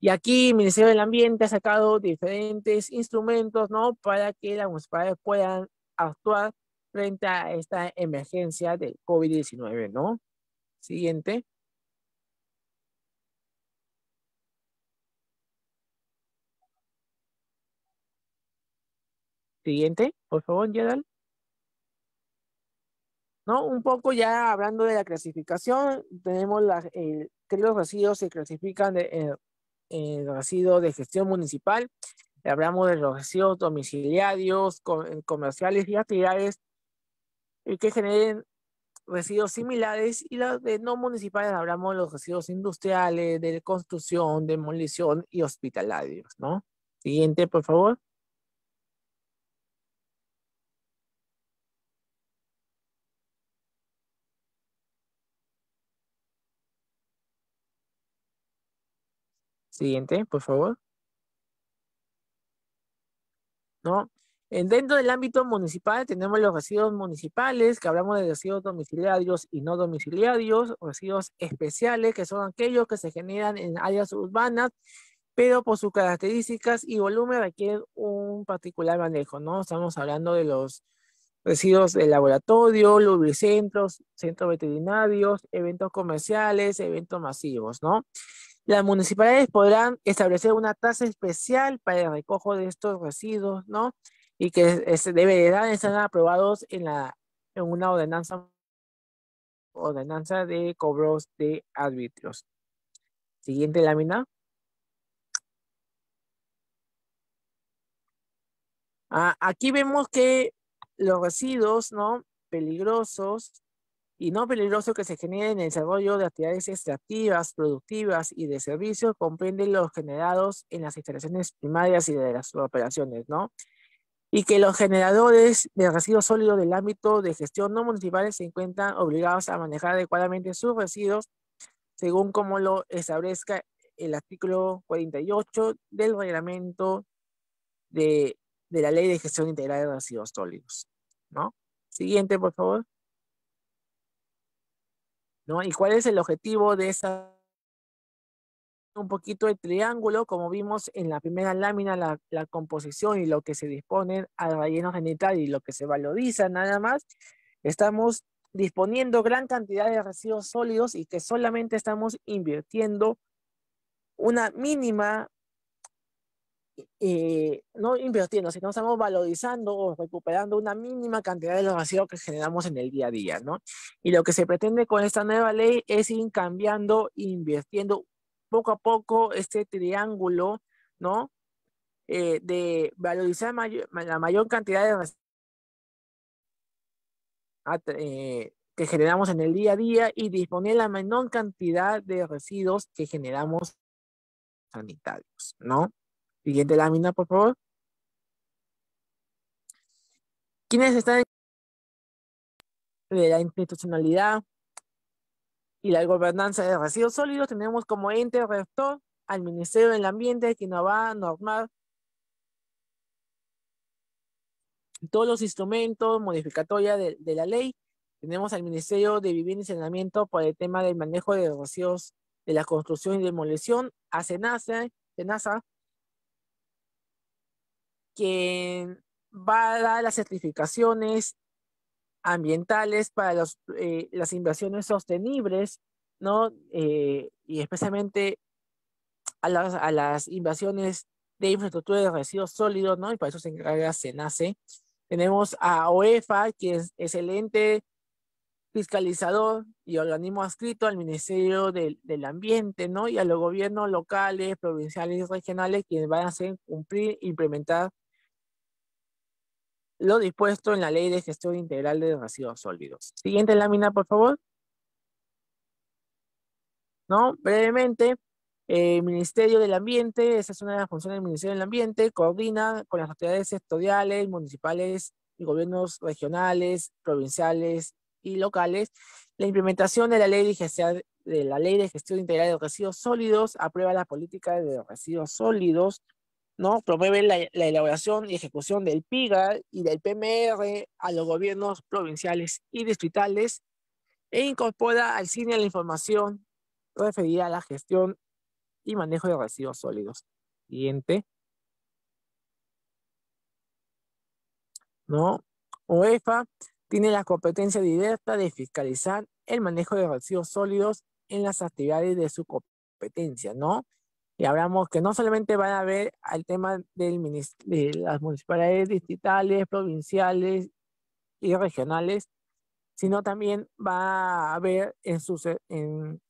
Y aquí el Ministerio del Ambiente ha sacado diferentes instrumentos ¿no? para que las municipalidades puedan actuar frente a esta emergencia del COVID-19. ¿no? Siguiente. Siguiente, por favor, Gerald. ¿No? Un poco ya hablando de la clasificación, tenemos eh, que los residuos se clasifican en eh, eh, residuos de gestión municipal. Hablamos de los residuos domiciliarios, comerciales y actividades que generen residuos similares y los de no municipales hablamos de los residuos industriales, de construcción, demolición y hospitalarios, ¿no? Siguiente, por favor. Siguiente, por favor. ¿No? Dentro del ámbito municipal tenemos los residuos municipales, que hablamos de residuos domiciliarios y no domiciliarios, residuos especiales, que son aquellos que se generan en áreas urbanas, pero por sus características y volumen requieren un particular manejo, ¿no? Estamos hablando de los residuos de laboratorio, lubricentros, centros veterinarios, eventos comerciales, eventos masivos, ¿no? Las municipalidades podrán establecer una tasa especial para el recojo de estos residuos, ¿no? Y que se deberán estar aprobados en, la, en una ordenanza, ordenanza de cobros de árbitros. Siguiente lámina. Ah, aquí vemos que los residuos, ¿no? Peligrosos y no peligroso que se genere en el desarrollo de actividades extractivas, productivas y de servicios comprende los generados en las instalaciones primarias y de las operaciones, ¿no? Y que los generadores de residuos sólidos del ámbito de gestión no municipales se encuentran obligados a manejar adecuadamente sus residuos según como lo establezca el artículo 48 del reglamento de, de la Ley de Gestión Integral de Residuos Sólidos, ¿no? Siguiente, por favor. ¿no? ¿Y cuál es el objetivo de esa? Un poquito de triángulo, como vimos en la primera lámina, la, la composición y lo que se dispone al relleno genital y lo que se valoriza nada más, estamos disponiendo gran cantidad de residuos sólidos y que solamente estamos invirtiendo una mínima eh, no invirtiendo, sino estamos valorizando o recuperando una mínima cantidad de los residuos que generamos en el día a día, ¿no? Y lo que se pretende con esta nueva ley es ir cambiando, invirtiendo poco a poco este triángulo, ¿no? Eh, de valorizar la mayor cantidad de residuos eh, que generamos en el día a día y disponer la menor cantidad de residuos que generamos sanitarios, ¿no? Siguiente lámina, por favor. ¿Quiénes están en de la institucionalidad y la gobernanza de residuos sólidos tenemos como ente rector al Ministerio del Ambiente que nos va a normar todos los instrumentos modificatorios de, la ley. Tenemos al Ministerio de Vivienda y Saneamiento por el tema del manejo de residuos de la construcción y demolición, a SENASA, quien va a dar las certificaciones ambientales para eh, las inversiones sostenibles, ¿no? Eh, y especialmente a las, inversiones de infraestructura de residuos sólidos, ¿no? Y para eso se encarga SENACE. Tenemos a OEFA, que es, excelente fiscalizador y organismo adscrito al Ministerio del, del, Ambiente, ¿no? Y a los gobiernos locales, provinciales y regionales, quienes van a hacer cumplir, implementar lo dispuesto en la Ley de Gestión Integral de Residuos Sólidos. Siguiente lámina, por favor. ¿No? Brevemente, el eh, Ministerio del Ambiente, esa es una de las funciones del Ministerio del Ambiente, coordina con las autoridades sectoriales, municipales y gobiernos regionales, provinciales y locales la implementación de la Ley de Gestión, de la ley de gestión Integral de Residuos Sólidos, aprueba la política de residuos sólidos, ¿no? Promueve la, elaboración y ejecución del PIGA y del PMR a los gobiernos provinciales y distritales e incorpora al cine la información referida a la gestión y manejo de residuos sólidos. Siguiente. ¿No? UEFA tiene la competencia directa de fiscalizar el manejo de residuos sólidos en las actividades de su competencia, ¿no? y hablamos que no solamente van a ver al tema de las municipalidades distritales, provinciales y regionales, sino también va a ver en, sus, en,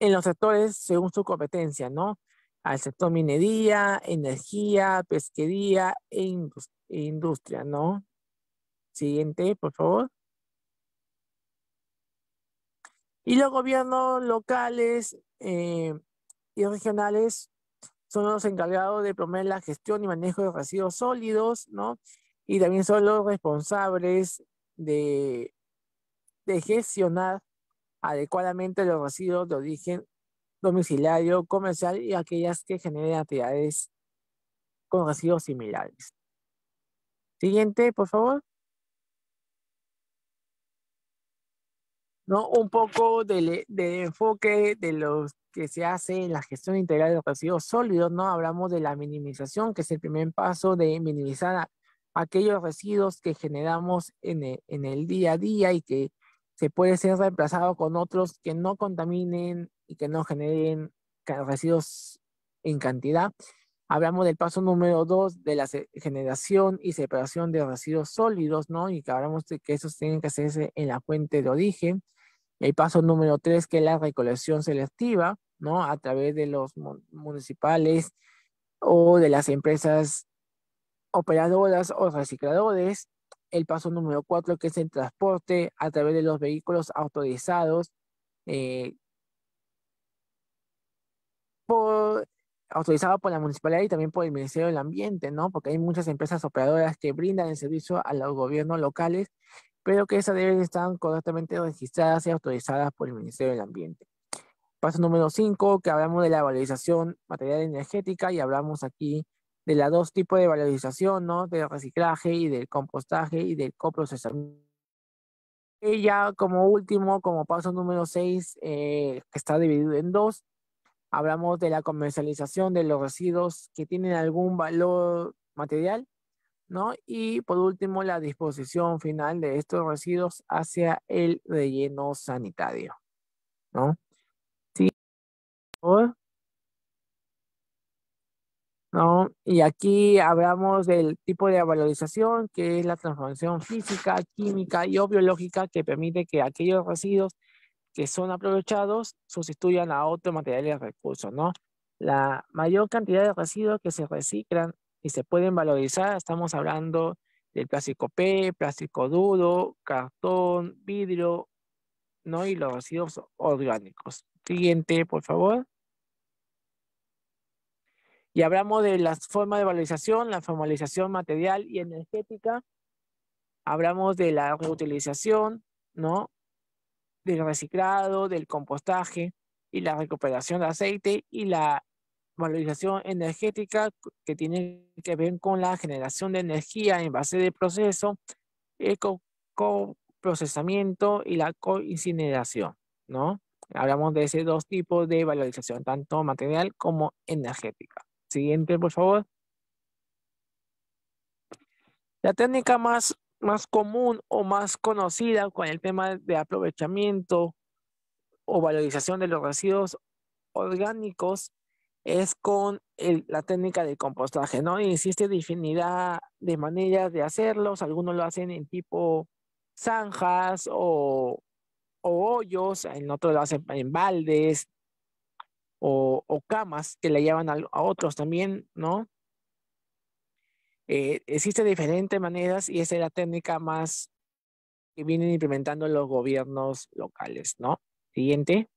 los sectores según su competencia, ¿no? Al sector minería, energía, pesquería e, e industria, ¿no? Siguiente, por favor. Y los gobiernos locales eh, y regionales son los encargados de promover la gestión y manejo de residuos sólidos, ¿no? Y también son los responsables de, de gestionar adecuadamente los residuos de origen domiciliario, comercial y aquellas que generen actividades con residuos similares. Siguiente, por favor. ¿No? Un poco del, del enfoque de los que se hace en la gestión integral de los residuos sólidos, ¿no? Hablamos de la minimización, que es el primer paso de minimizar aquellos residuos que generamos en el, en el día a día y que se puede ser reemplazado con otros que no contaminen y que no generen residuos en cantidad. Hablamos del paso número dos de la generación y separación de residuos sólidos, ¿no? Y que hablamos de que esos tienen que hacerse en la fuente de origen. El paso número tres, que es la recolección selectiva, ¿no? A través de los municipales o de las empresas operadoras o recicladores. El paso número cuatro, que es el transporte a través de los vehículos autorizados eh, por, autorizado por la municipalidad y también por el Ministerio del Ambiente, ¿no? Porque hay muchas empresas operadoras que brindan el servicio a los gobiernos locales pero que esas deben estar correctamente registradas y autorizadas por el Ministerio del Ambiente. Paso número 5, que hablamos de la valorización material energética y hablamos aquí de los dos tipos de valorización, ¿no? Del reciclaje y del compostaje y del coprocesamiento. Y ya como último, como paso número 6, eh, que está dividido en dos, hablamos de la comercialización de los residuos que tienen algún valor material ¿no? Y por último, la disposición final de estos residuos hacia el relleno sanitario, ¿no? Sí. ¿No? Y aquí hablamos del tipo de valorización, que es la transformación física, química y biológica que permite que aquellos residuos que son aprovechados sustituyan a otros materiales recursos, ¿no? La mayor cantidad de residuos que se reciclan se pueden valorizar. Estamos hablando del plástico P, plástico duro, cartón, vidrio, ¿no? Y los residuos orgánicos. Siguiente, por favor. Y hablamos de las formas de valorización, la formalización material y energética. Hablamos de la reutilización, ¿no? Del reciclado, del compostaje y la recuperación de aceite y la valorización energética que tiene que ver con la generación de energía en base de proceso, el eh, coprocesamiento y la coincineración, ¿no? Hablamos de esos dos tipos de valorización, tanto material como energética. Siguiente, por favor. La técnica más, más común o más conocida con el tema de aprovechamiento o valorización de los residuos orgánicos es con la técnica de compostaje, ¿no? existe infinidad de maneras de hacerlos, algunos lo hacen en tipo zanjas o, hoyos, en otros lo hacen en baldes o, camas que le llevan a, otros también, ¿no? Eh, existen diferentes maneras y esa es la técnica más que vienen implementando los gobiernos locales, ¿no? Siguiente.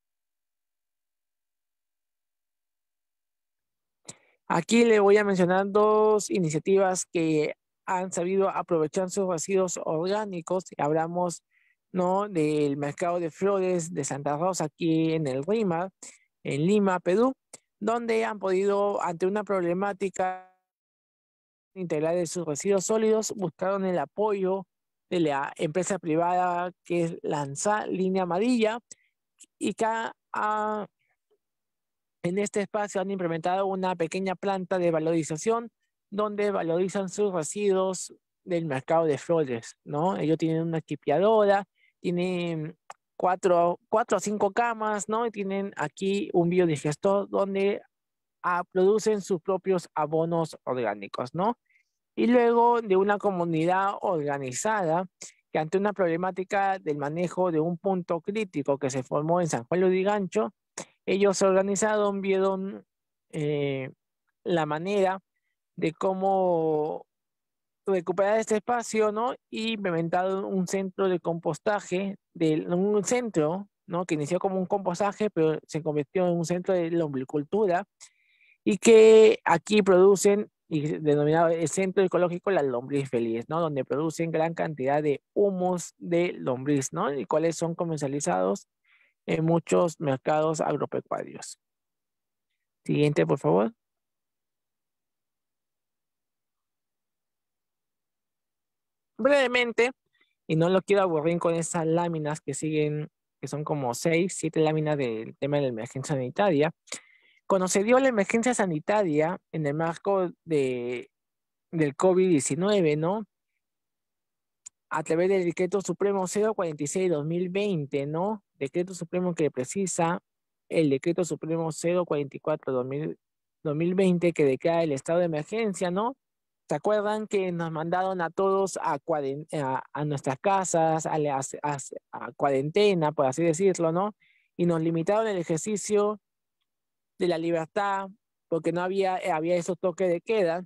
Aquí le voy a mencionar dos iniciativas que han sabido aprovechar sus residuos orgánicos. Hablamos ¿no? del mercado de flores de Santa Rosa aquí en el RIMA, en Lima, Perú, donde han podido, ante una problemática integral de sus residuos sólidos, buscaron el apoyo de la empresa privada que es Lanza Línea Amarilla y que ha, en este espacio han implementado una pequeña planta de valorización donde valorizan sus residuos del mercado de flores, ¿no? Ellos tienen una chipeadora, tienen cuatro, cuatro o cinco camas, ¿no? Y tienen aquí un biodigestor donde ah, producen sus propios abonos orgánicos, ¿no? Y luego de una comunidad organizada que ante una problemática del manejo de un punto crítico que se formó en San Juan de Gancho, ellos se organizaron, vieron eh, la manera de cómo recuperar este espacio, ¿no? Y implementaron un centro de compostaje, de, un centro, ¿no? Que inició como un compostaje, pero se convirtió en un centro de lombricultura y que aquí producen, y denominado el centro ecológico la lombriz feliz, ¿no? Donde producen gran cantidad de humos de lombriz, ¿no? Y cuáles son comercializados en muchos mercados agropecuarios. Siguiente, por favor. Brevemente, y no lo quiero aburrir con esas láminas que siguen, que son como seis, siete láminas del tema de la emergencia sanitaria. Cuando se dio la emergencia sanitaria en el marco de, del COVID-19, ¿no? a través del decreto supremo 046-2020, ¿no? Decreto supremo que precisa el decreto supremo 044-2020 que declara el estado de emergencia, ¿no? ¿Se acuerdan que nos mandaron a todos a, nuestras casas, a, a, cuarentena, por así decirlo, ¿no? Y nos limitaron el ejercicio de la libertad porque no había, había esos toques de queda.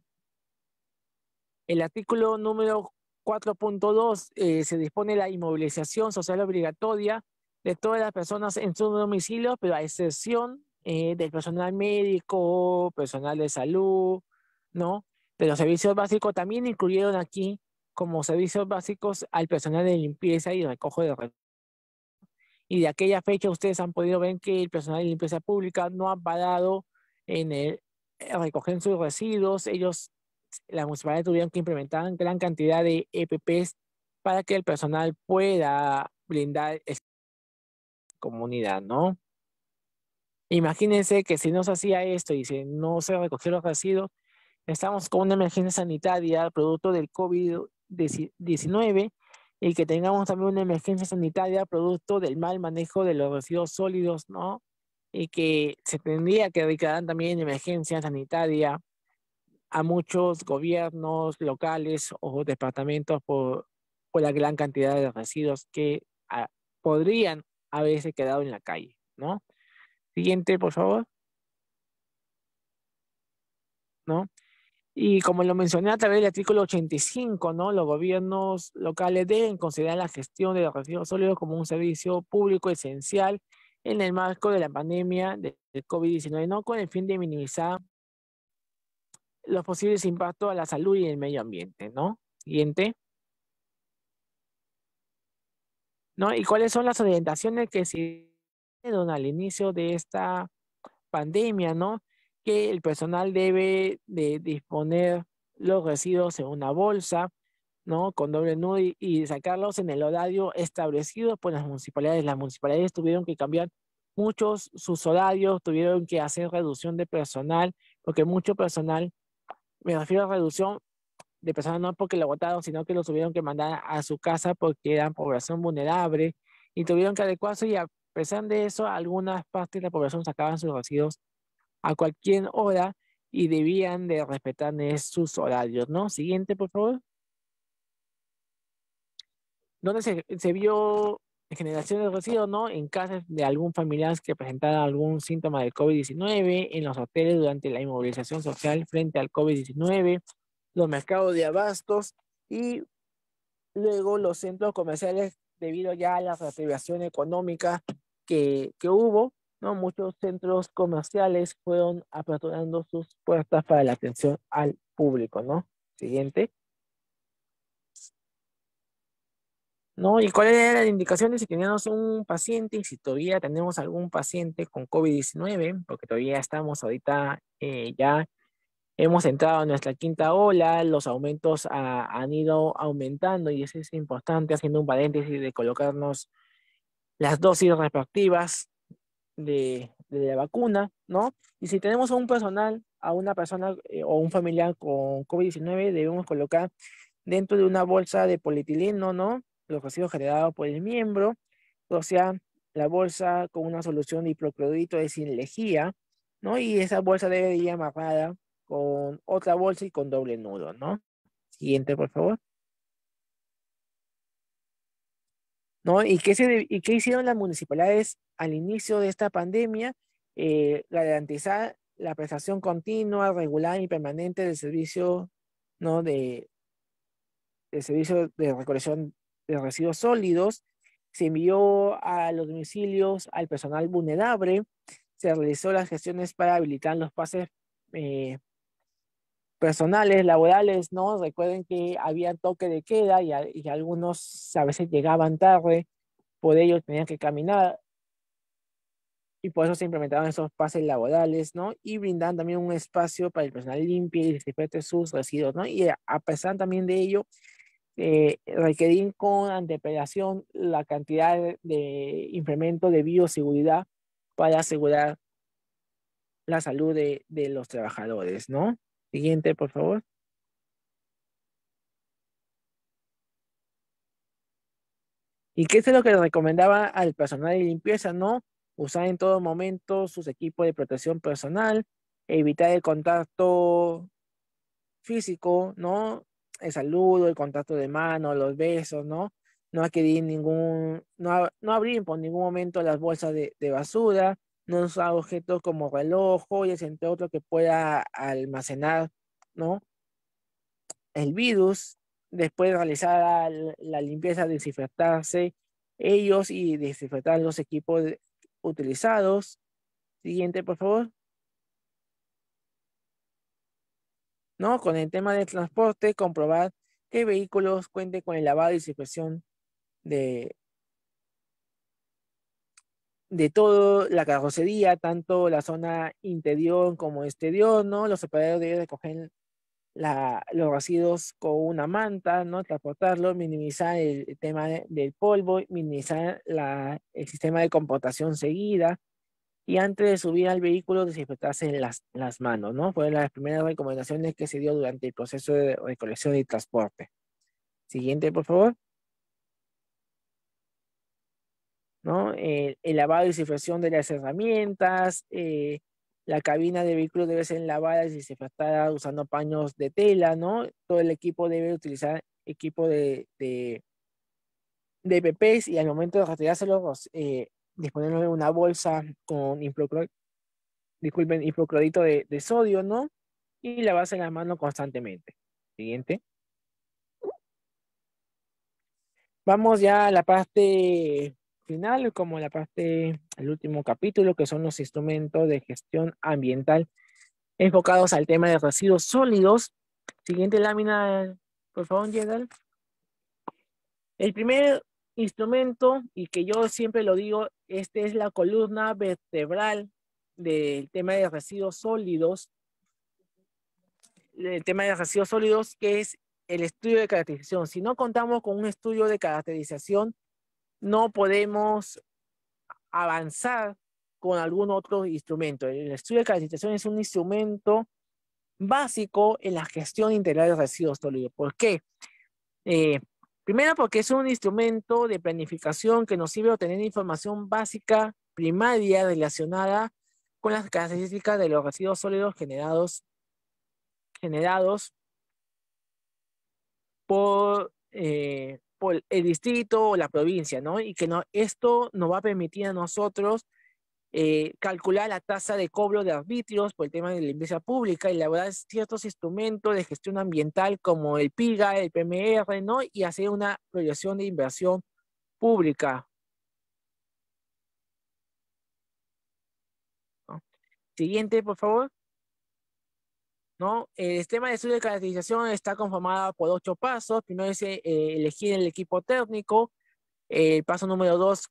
El artículo número 4.2 eh, se dispone la inmovilización social obligatoria de todas las personas en su domicilio, pero a excepción eh, del personal médico, personal de salud, ¿no? De los servicios básicos también incluyeron aquí como servicios básicos al personal de limpieza y recojo de residuos. Y de aquella fecha ustedes han podido ver que el personal de limpieza pública no ha parado en el eh, recoger sus residuos. Ellos las municipalidades tuvieron que implementar gran cantidad de EPPs para que el personal pueda brindar comunidad, ¿no? Imagínense que si no se hacía esto y si no se recogió los residuos, estamos con una emergencia sanitaria producto del COVID-19 y que tengamos también una emergencia sanitaria producto del mal manejo de los residuos sólidos, ¿no? Y que se tendría que declarar también emergencia sanitaria a muchos gobiernos locales o departamentos por, la gran cantidad de residuos que ah, podrían haberse quedado en la calle, ¿no? Siguiente, por favor. Y como lo mencioné a través del artículo 85, ¿no? Los gobiernos locales deben considerar la gestión de los residuos sólidos como un servicio público esencial en el marco de la pandemia del COVID-19, no con el fin de minimizar los posibles impactos a la salud y el medio ambiente, ¿no? Siguiente. ¿No? ¿Y cuáles son las orientaciones que se dieron al inicio de esta pandemia, ¿no? Que el personal debe de disponer los residuos en una bolsa, ¿no? Con doble nudo y, sacarlos en el horario establecido por pues las municipalidades. Las municipalidades tuvieron que cambiar muchos sus horarios, tuvieron que hacer reducción de personal, porque mucho personal me refiero a reducción de personas no porque lo votaron, sino que los tuvieron que mandar a su casa porque eran población vulnerable y tuvieron que adecuarse y a pesar de eso, algunas partes de la población sacaban sus residuos a cualquier hora y debían de respetar sus horarios, ¿no? Siguiente, por favor. ¿Dónde se vio generación de residuos, ¿no? En casas de algún familiar que presentara algún síntoma del COVID-19, en los hoteles durante la inmovilización social frente al COVID-19, los mercados de abastos y luego los centros comerciales debido ya a la reactivación económica que, que hubo, ¿no? Muchos centros comerciales fueron aperturando sus puertas para la atención al público, ¿no? Siguiente. ¿no? ¿Y cuáles eran las indicaciones si teníamos un paciente y si todavía tenemos algún paciente con COVID-19? Porque todavía estamos ahorita, eh, ya hemos entrado en nuestra quinta ola, los aumentos han ido aumentando y eso es importante, haciendo un paréntesis de colocarnos las dosis respectivas de, de la vacuna, ¿no? Y si tenemos a un personal, a una persona eh, o un familiar con COVID-19, debemos colocar dentro de una bolsa de polietileno, ¿no? los residuos generados por el miembro, o sea, la bolsa con una solución de hipoclorito de sinlejía, ¿no? Y esa bolsa debe ir amarrada con otra bolsa y con doble nudo, ¿no? Siguiente, por favor. ¿No? ¿Y qué, se, y qué hicieron las municipalidades al inicio de esta pandemia? Eh, garantizar la prestación continua, regular y permanente del servicio, ¿no? De, el servicio de recolección de residuos sólidos, se envió a los domicilios al personal vulnerable, se realizó las gestiones para habilitar los pases eh, personales, laborales, ¿no? Recuerden que había toque de queda y, algunos a veces llegaban tarde, por ello tenían que caminar y por eso se implementaron esos pases laborales, ¿no? Y brindan también un espacio para el personal limpio y disipete sus residuos, ¿no? Y a pesar también de ello, eh, requerir con antepelación la cantidad de incremento de bioseguridad para asegurar la salud de, de los trabajadores, ¿no? Siguiente, por favor. ¿Y qué es lo que recomendaba al personal de limpieza, no? Usar en todo momento sus equipos de protección personal, evitar el contacto físico, ¿no? el saludo, el contacto de mano, los besos, ¿no? No adquirir ningún, no, no abrir por ningún momento las bolsas de, basura, no usar objetos como reloj, joyas, entre otros que pueda almacenar, ¿no? El virus, después de realizar la, la limpieza, desinfectarse ellos y desinfectar los equipos utilizados. Siguiente, por favor. ¿no? Con el tema del transporte, comprobar que vehículos cuenten con el lavado y supresión de, de toda la carrocería, tanto la zona interior como exterior, ¿no? Los operadores deben recoger los residuos con una manta, ¿no? Transportarlo, minimizar el tema del polvo, minimizar la, el sistema de comportación seguida, y antes de subir al vehículo desinfectarse las, las manos, ¿no? Fueron las primeras recomendaciones que se dio durante el proceso de recolección y transporte. Siguiente, por favor. ¿No? Eh, el, lavado y desinfección de las herramientas, eh, la cabina de vehículo debe ser lavada y desinfectada usando paños de tela, ¿no? Todo el equipo debe utilizar equipo de, de, de PPs y al momento de retirárselo, eh, disponernos de una bolsa con disculpen, hipoclorito de, sodio, ¿no? Y la en la mano constantemente. Siguiente. Vamos ya a la parte final, como la parte, el último capítulo, que son los instrumentos de gestión ambiental enfocados al tema de residuos sólidos. Siguiente lámina, por favor, General. El primer instrumento, y que yo siempre lo digo, esta es la columna vertebral del tema de residuos sólidos. El tema de residuos sólidos que es el estudio de caracterización. Si no contamos con un estudio de caracterización, no podemos avanzar con algún otro instrumento. El estudio de caracterización es un instrumento básico en la gestión integral de residuos sólidos. ¿Por qué? Eh, Primero porque es un instrumento de planificación que nos sirve obtener información básica primaria relacionada con las características de los residuos sólidos generados, por, eh, por el distrito o la provincia, ¿no? Y que no, esto nos va a permitir a nosotros eh, calcular la tasa de cobro de arbitrios por el tema de la limpieza pública, y elaborar ciertos instrumentos de gestión ambiental como el PIGA, el PMR, ¿no? Y hacer una proyección de inversión pública. Siguiente, por favor. ¿no? El sistema de estudio de caracterización está conformado por ocho pasos. Primero es eh, elegir el equipo técnico. El paso número dos,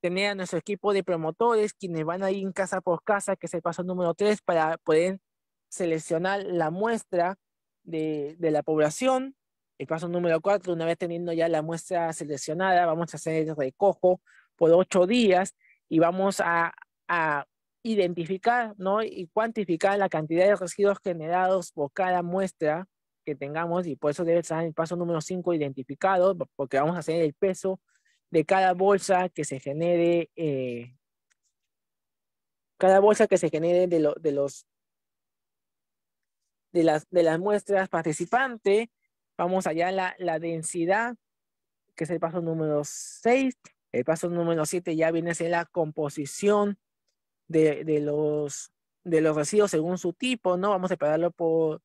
tener a nuestro equipo de promotores, quienes van a ir en casa por casa, que es el paso número tres, para poder seleccionar la muestra de, de la población. El paso número cuatro, una vez teniendo ya la muestra seleccionada, vamos a hacer el recojo por ocho días y vamos a, a identificar ¿no? y cuantificar la cantidad de residuos generados por cada muestra que tengamos y por eso debe estar el paso número 5 identificado porque vamos a hacer el peso de cada bolsa que se genere, eh, cada bolsa que se genere de, los de las, de las muestras participantes, vamos allá, la, la densidad, que es el paso número 6, el paso número 7 ya viene a ser la composición de, los, de los residuos según su tipo, ¿no? Vamos a separarlo por,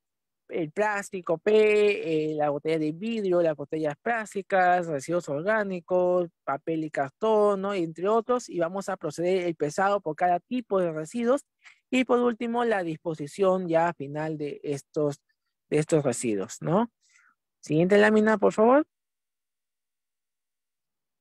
el plástico P, eh, la botella de vidrio, las botellas plásticas, residuos orgánicos, papel y cartón, ¿no? entre otros, y vamos a proceder el pesado por cada tipo de residuos y por último la disposición ya final de estos, de estos residuos, ¿no? Siguiente lámina, por favor.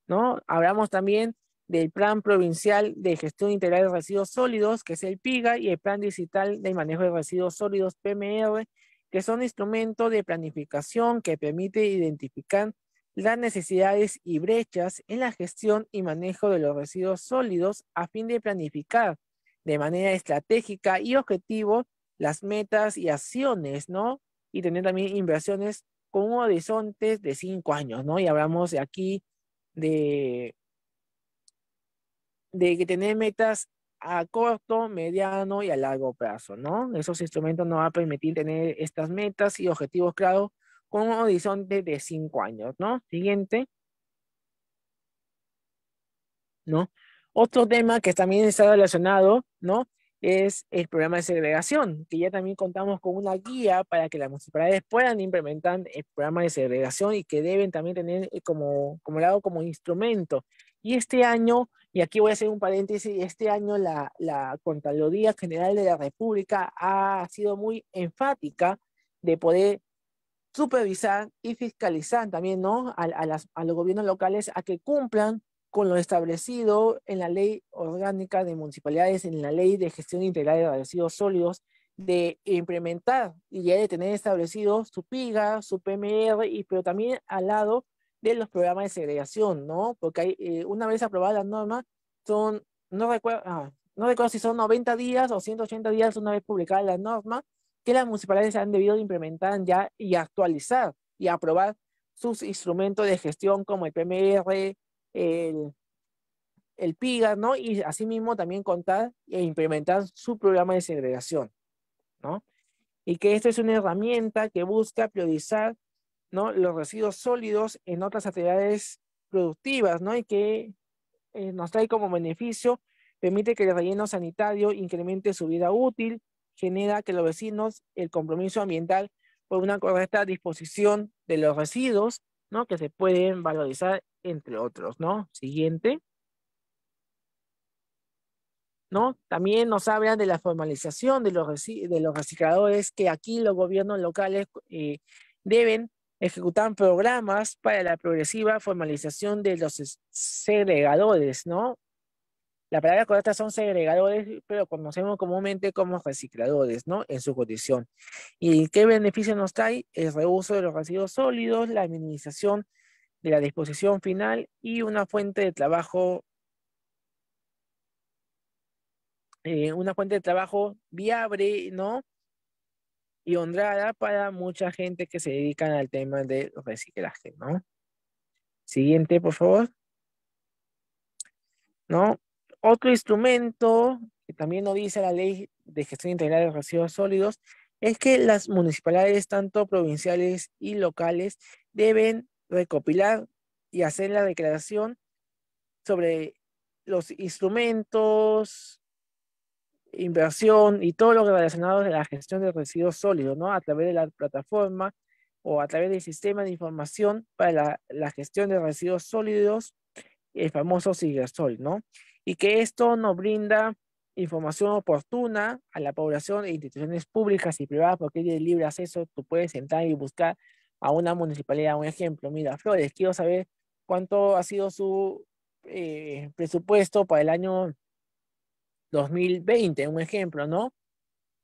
¿No? Hablamos también del Plan Provincial de Gestión Integral de Residuos Sólidos, que es el PIGA, y el Plan Digital de Manejo de Residuos Sólidos, PMR, que son instrumentos de planificación que permite identificar las necesidades y brechas en la gestión y manejo de los residuos sólidos a fin de planificar de manera estratégica y objetivo las metas y acciones, ¿no? Y tener también inversiones con horizontes de cinco años, ¿no? Y hablamos aquí de, de que tener metas a corto, mediano y a largo plazo, ¿no? Esos instrumentos nos van a permitir tener estas metas y objetivos claros con un horizonte de cinco años, ¿no? Siguiente. ¿No? Otro tema que también está relacionado, ¿no? Es el programa de segregación, que ya también contamos con una guía para que las municipalidades puedan implementar el programa de segregación y que deben también tener eh, como, como lado como instrumento. Y este año y aquí voy a hacer un paréntesis. Este año la, la Contraloría General de la República ha sido muy enfática de poder supervisar y fiscalizar también ¿no? a, los gobiernos locales a que cumplan con lo establecido en la ley orgánica de municipalidades, en la ley de gestión integral de residuos sólidos, de implementar y ya de tener establecido su PIGA, su PMR, y, pero también al lado de los programas de segregación, ¿no? Porque hay, eh, una vez aprobada la norma, son, ah, no recuerdo, si son 90 días o 180 días una vez publicada la norma, que las municipalidades han debido implementar ya y actualizar y aprobar sus instrumentos de gestión como el PMR, el, el PIGA, ¿no? Y asimismo también contar e implementar su programa de segregación, ¿no? Y que esto es una herramienta que busca priorizar ¿no? los residuos sólidos en otras actividades productivas, ¿no? y que eh, nos trae como beneficio, permite que el relleno sanitario incremente su vida útil, genera que los vecinos el compromiso ambiental por una correcta disposición de los residuos, ¿no? que se pueden valorizar entre otros, ¿no? Siguiente. ¿No? También nos hablan de la formalización de los, de los recicladores, que aquí los gobiernos locales eh, deben ejecutan programas para la progresiva formalización de los segregadores, ¿no? La palabra correcta son segregadores, pero conocemos comúnmente como recicladores, ¿no? En su condición. ¿Y qué beneficio nos trae? El reuso de los residuos sólidos, la minimización de la disposición final y una fuente de trabajo, eh, una fuente de trabajo viable, ¿no? y honrada para mucha gente que se dedica al tema del reciclaje, ¿no? Siguiente, por favor. ¿No? Otro instrumento que también nos dice la ley de gestión integral de residuos sólidos es que las municipalidades, tanto provinciales y locales, deben recopilar y hacer la declaración sobre los instrumentos, inversión y todo lo relacionado a la gestión de residuos sólidos, ¿no? A través de la plataforma o a través del sistema de información para la, gestión de residuos sólidos, el famoso SIGERSOL, ¿no? Y que esto nos brinda información oportuna a la población e instituciones públicas y privadas porque hay libre acceso, tú puedes entrar y buscar a una municipalidad, un ejemplo, mira, Flores, quiero saber cuánto ha sido su eh, presupuesto para el año 2020, un ejemplo, ¿no?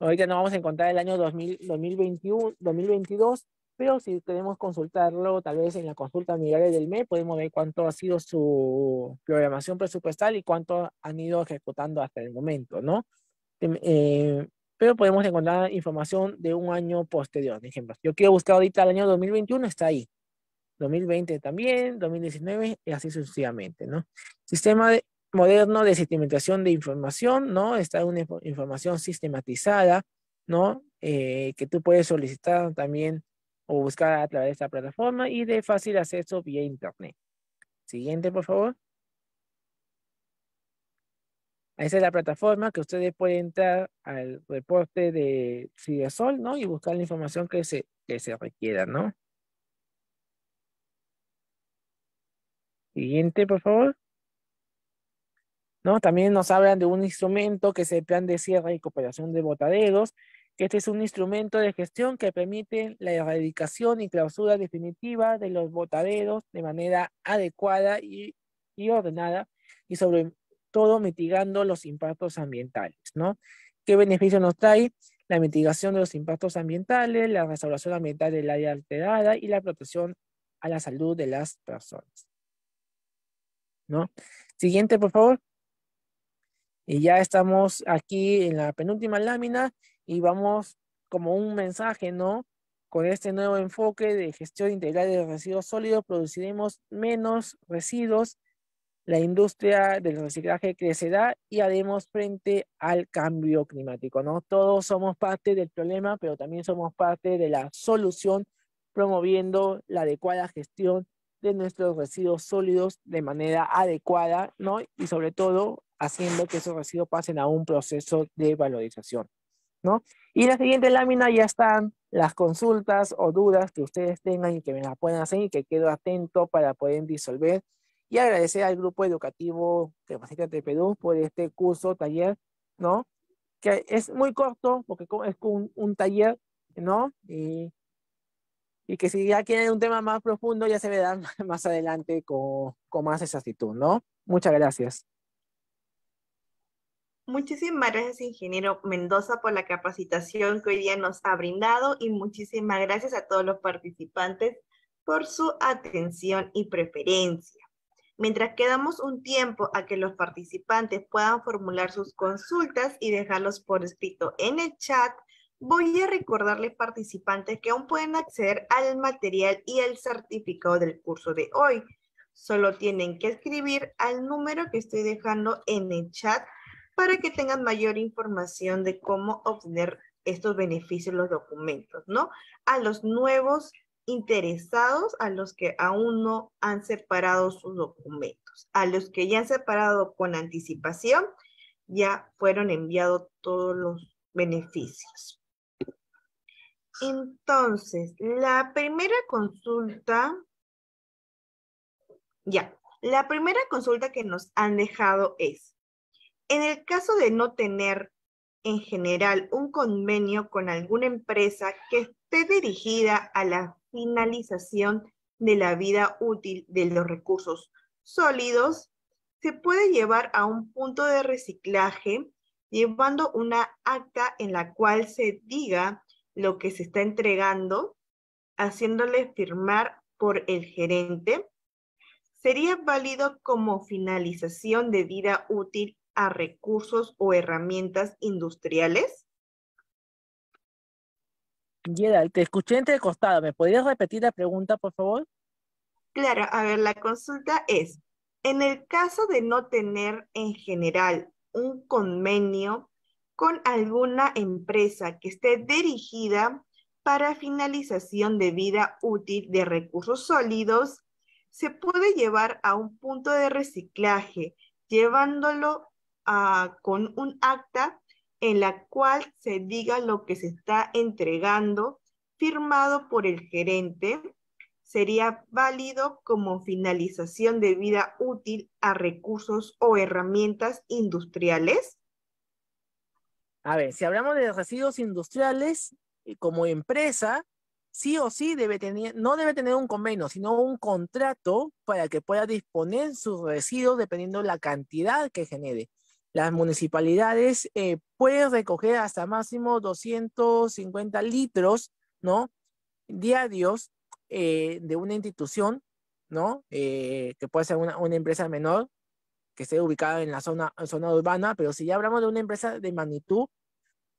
Ahorita no vamos a encontrar el año 2021, 2022, pero si queremos consultarlo, tal vez en la consulta migraria del mes podemos ver cuánto ha sido su programación presupuestal y cuánto han ido ejecutando hasta el momento, ¿no? Em, eh, pero podemos encontrar información de un año posterior, por ejemplo. Yo quiero buscar ahorita el año 2021, está ahí. 2020 también, 2019 y así sucesivamente, ¿no? Sistema de, moderno de sistematización de información, ¿no? Está una información sistematizada, ¿no? Eh, que tú puedes solicitar también o buscar a través de esta plataforma y de fácil acceso vía Internet. Siguiente, por favor. Esa es la plataforma que ustedes pueden entrar al reporte de Cidesol, ¿no? Y buscar la información que se, que se requiera, ¿no? Siguiente, por favor. También nos hablan de un instrumento que es el plan de cierre y cooperación de botaderos, que este es un instrumento de gestión que permite la erradicación y clausura definitiva de los botaderos de manera adecuada y, ordenada y sobre todo mitigando los impactos ambientales, ¿Qué beneficio nos trae? La mitigación de los impactos ambientales, la restauración ambiental del área alterada y la protección a la salud de las personas. ¿No? Siguiente, por favor. Y ya estamos aquí en la penúltima lámina y vamos como un mensaje, ¿no? Con este nuevo enfoque de gestión integral de residuos sólidos, produciremos menos residuos, la industria del reciclaje crecerá y haremos frente al cambio climático, ¿no? Todos somos parte del problema, pero también somos parte de la solución promoviendo la adecuada gestión de nuestros residuos sólidos de manera adecuada, ¿no? Y sobre todo haciendo que esos residuos pasen a un proceso de valorización. ¿no? Y la siguiente lámina ya están las consultas o dudas que ustedes tengan y que me las puedan hacer y que quedo atento para poder disolver. Y agradecer al grupo educativo de de Perú por este curso, taller, ¿no? Que es muy corto porque es un, taller, ¿no? Y, que si ya quieren un tema más profundo ya se verán más adelante con, con más exactitud, ¿no? Muchas gracias. Muchísimas gracias, ingeniero Mendoza, por la capacitación que hoy día nos ha brindado y muchísimas gracias a todos los participantes por su atención y preferencia. Mientras quedamos un tiempo a que los participantes puedan formular sus consultas y dejarlos por escrito en el chat, voy a recordarles participantes que aún pueden acceder al material y al certificado del curso de hoy. Solo tienen que escribir al número que estoy dejando en el chat para que tengan mayor información de cómo obtener estos beneficios, los documentos, ¿no? A los nuevos interesados, a los que aún no han separado sus documentos, a los que ya han separado con anticipación, ya fueron enviados todos los beneficios. Entonces, la primera consulta, ya, la primera consulta que nos han dejado es, en el caso de no tener en general un convenio con alguna empresa que esté dirigida a la finalización de la vida útil de los recursos sólidos, se puede llevar a un punto de reciclaje llevando una acta en la cual se diga lo que se está entregando, haciéndole firmar por el gerente. Sería válido como finalización de vida útil a recursos o herramientas industriales? Gerald, te escuché costado. ¿Me podrías repetir la pregunta, por favor? Claro, a ver, la consulta es, en el caso de no tener en general un convenio con alguna empresa que esté dirigida para finalización de vida útil de recursos sólidos, se puede llevar a un punto de reciclaje, llevándolo Ah, con un acta en la cual se diga lo que se está entregando, firmado por el gerente, sería válido como finalización de vida útil a recursos o herramientas industriales? A ver, si hablamos de residuos industriales, eh, como empresa, sí o sí debe tener, no debe tener un convenio, sino un contrato para que pueda disponer sus residuos dependiendo de la cantidad que genere. Las municipalidades eh, pueden recoger hasta máximo 250 litros, ¿no? Diarios eh, de una institución, ¿no? Eh, que puede ser una, una, empresa menor que esté ubicada en la zona, zona urbana, pero si ya hablamos de una empresa de magnitud,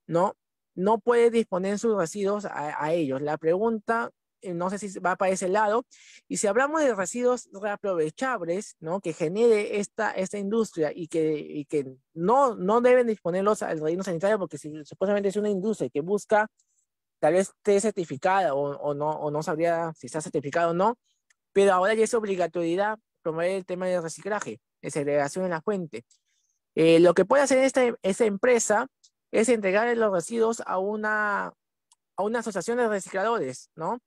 ¿no? No puede disponer sus residuos a ellos. La pregunta eh, no sé si va para ese lado. Y si hablamos de residuos reaprovechables, ¿no? Que genere esta, esta industria y que, que no, no deben disponerlos al reino sanitario porque si, supuestamente es una industria que busca, tal vez esté certificada o, o, no, o no sabría si está certificada o no, pero ahora ya es obligatoriedad promover el tema del reciclaje, de segregación en la fuente. Eh, lo que puede hacer esta, esta empresa es entregar los residuos a una, a una asociación de recicladores, ¿no?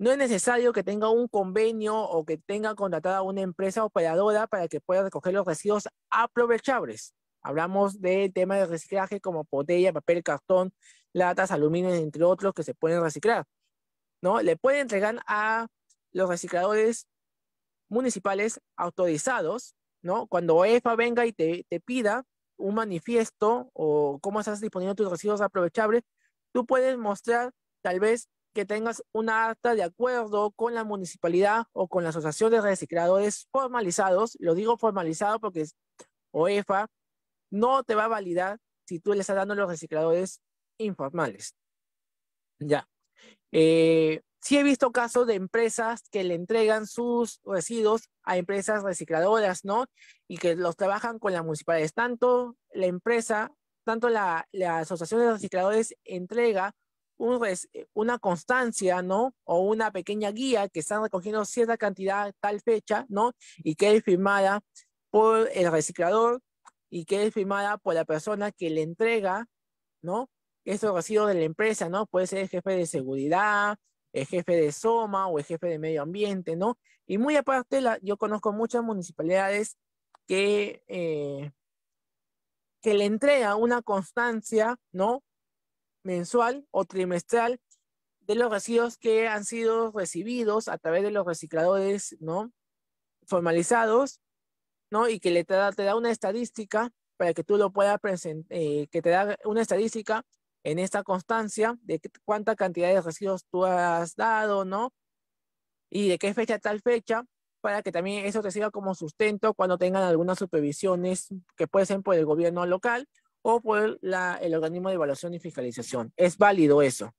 No es necesario que tenga un convenio o que tenga contratada una empresa operadora para que pueda recoger los residuos aprovechables. Hablamos del tema de reciclaje como botella, papel, cartón, latas, aluminio, entre otros que se pueden reciclar. ¿no? Le pueden entregar a los recicladores municipales autorizados, ¿no? Cuando EFA venga y te, te pida un manifiesto o cómo estás disponiendo tus residuos aprovechables, tú puedes mostrar tal vez que tengas una acta de acuerdo con la municipalidad o con la asociación de recicladores formalizados, lo digo formalizado porque es OEFA, no te va a validar si tú le estás dando los recicladores informales. Ya. Eh, sí he visto casos de empresas que le entregan sus residuos a empresas recicladoras, ¿no? Y que los trabajan con la municipalidad. Tanto la empresa, tanto la, la asociación de recicladores entrega eh, una constancia, ¿no? O una pequeña guía que están recogiendo cierta cantidad tal fecha, ¿no? Y que es firmada por el reciclador y que es firmada por la persona que le entrega, ¿no? Estos residuos de la empresa, ¿no? Puede ser el jefe de seguridad, el jefe de Soma o el jefe de medio ambiente, ¿no? Y muy aparte, la, yo conozco muchas municipalidades que, eh, que le entrega una constancia, ¿no? mensual o trimestral de los residuos que han sido recibidos a través de los recicladores, ¿no? Formalizados, ¿no? Y que le te da, una estadística para que tú lo puedas presentar, eh, que te da una estadística en esta constancia de cuánta cantidad de residuos tú has dado, ¿no? Y de qué fecha tal fecha, para que también eso te sirva como sustento cuando tengan algunas supervisiones que pueden ser por el gobierno local o por el organismo de evaluación y fiscalización. Es válido eso.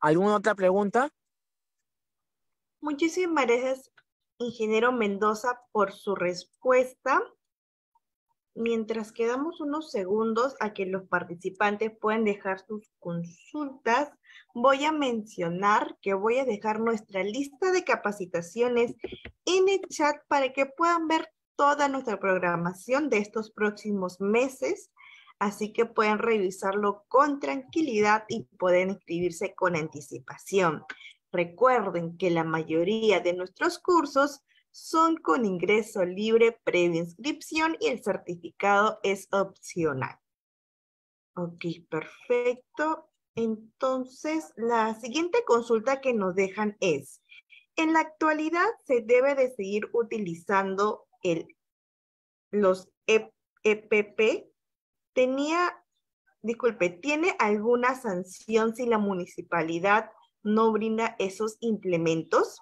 ¿Alguna otra pregunta? Muchísimas gracias, ingeniero Mendoza, por su respuesta. Mientras quedamos unos segundos a que los participantes puedan dejar sus consultas, voy a mencionar que voy a dejar nuestra lista de capacitaciones en el chat para que puedan ver toda nuestra programación de estos próximos meses, así que pueden revisarlo con tranquilidad y pueden inscribirse con anticipación. Recuerden que la mayoría de nuestros cursos son con ingreso libre previa inscripción y el certificado es opcional. Ok, perfecto. Entonces, la siguiente consulta que nos dejan es, en la actualidad se debe de seguir utilizando el, los EPP, e tenía, disculpe, tiene alguna sanción si la municipalidad no brinda esos implementos?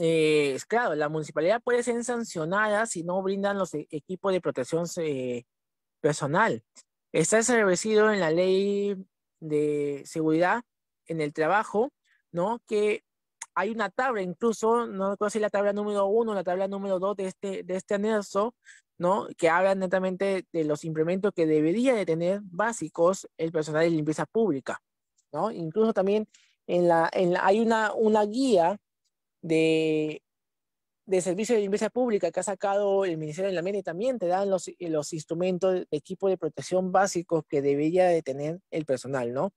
Eh, es claro, la municipalidad puede ser sancionada si no brindan los e-, equipos de protección eh, personal. Está establecido en la ley de seguridad en el trabajo, ¿no? Que hay una tabla incluso, no recuerdo si la tabla número uno, la tabla número dos de este, de este anexo, ¿no? Que habla netamente de los implementos que debería de tener básicos el personal de limpieza pública, ¿no? Incluso también en la, en la, hay una, una guía de, de servicio de limpieza pública que ha sacado el Ministerio de del y también te dan los, los instrumentos de equipo de protección básicos que debería de tener el personal, ¿no?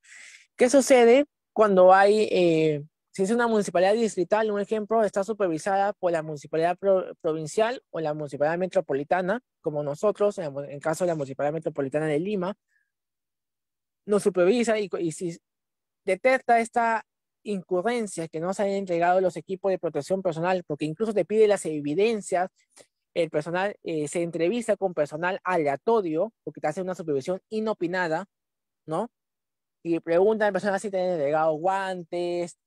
¿Qué sucede cuando hay eh, si es una municipalidad distrital, un ejemplo, está supervisada por la municipalidad provincial o la municipalidad metropolitana, como nosotros, en caso de la municipalidad metropolitana de Lima, nos supervisa y, si detecta esta incurrencia que no se han entregado los equipos de protección personal, porque incluso te pide las evidencias, el personal eh, se entrevista con personal aleatorio, porque te hace una supervisión inopinada, ¿no? Y pregunta a la persona si te han entregado guantes,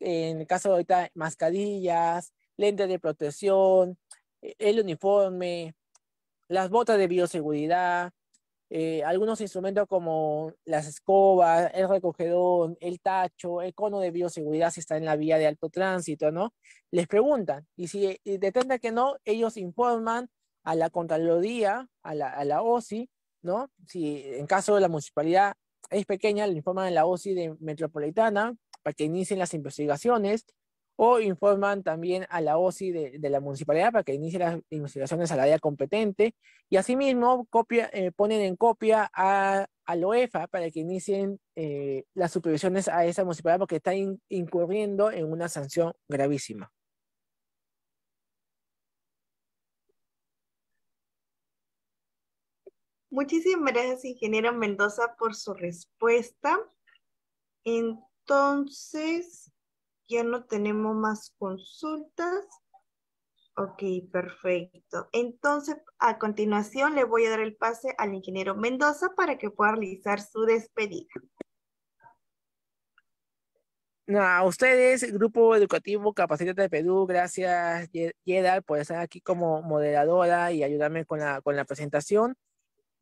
en el caso de ahorita, mascarillas, lentes de protección, e, el uniforme, las botas de bioseguridad, eh, algunos instrumentos como las escobas, el recogedor, el tacho, el cono de bioseguridad si está en la vía de alto tránsito, ¿no? Les preguntan y si detectan que no, ellos informan a la Contraloría, a la, a la OSI, ¿no? Si en caso de la municipalidad es pequeña, le informan a la OSI de metropolitana para que inicien las investigaciones o informan también a la OSI de, la municipalidad para que inicie las investigaciones a la área competente y asimismo copia, eh, ponen en copia a, la OEFA para que inicien eh, las supervisiones a esa municipalidad porque está incurriendo en una sanción gravísima. Muchísimas gracias, ingeniero Mendoza, por su respuesta. Entonces, ya no tenemos más consultas. Ok, perfecto. Entonces, a continuación le voy a dar el pase al ingeniero Mendoza para que pueda realizar su despedida. A ustedes, Grupo Educativo Capacítate de Perú, gracias Yedal por estar aquí como moderadora y ayudarme con la, con la presentación.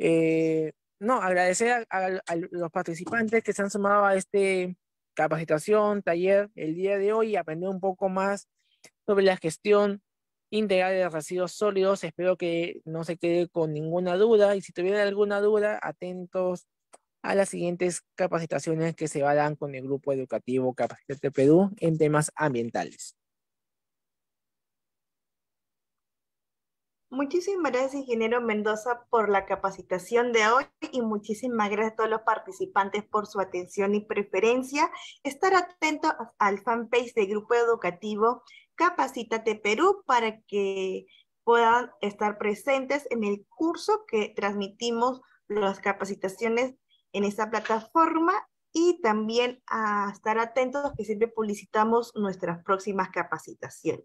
Eh, no, agradecer a, a, los participantes que se han sumado a este, capacitación, taller el día de hoy aprender un poco más sobre la gestión integral de residuos sólidos. Espero que no se quede con ninguna duda y si tuviera alguna duda, atentos a las siguientes capacitaciones que se dar con el Grupo Educativo Capacitate Perú en temas ambientales. Muchísimas gracias, ingeniero Mendoza, por la capacitación de hoy y muchísimas gracias a todos los participantes por su atención y preferencia. Estar atento al fanpage del Grupo Educativo Capacítate Perú para que puedan estar presentes en el curso que transmitimos las capacitaciones en esta plataforma y también a estar atentos que siempre publicitamos nuestras próximas capacitaciones.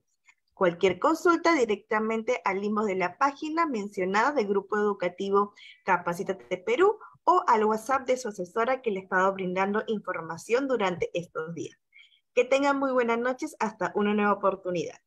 Cualquier consulta directamente al limos de la página mencionada del Grupo Educativo Capacitate Perú o al WhatsApp de su asesora que le ha estado brindando información durante estos días. Que tengan muy buenas noches hasta una nueva oportunidad.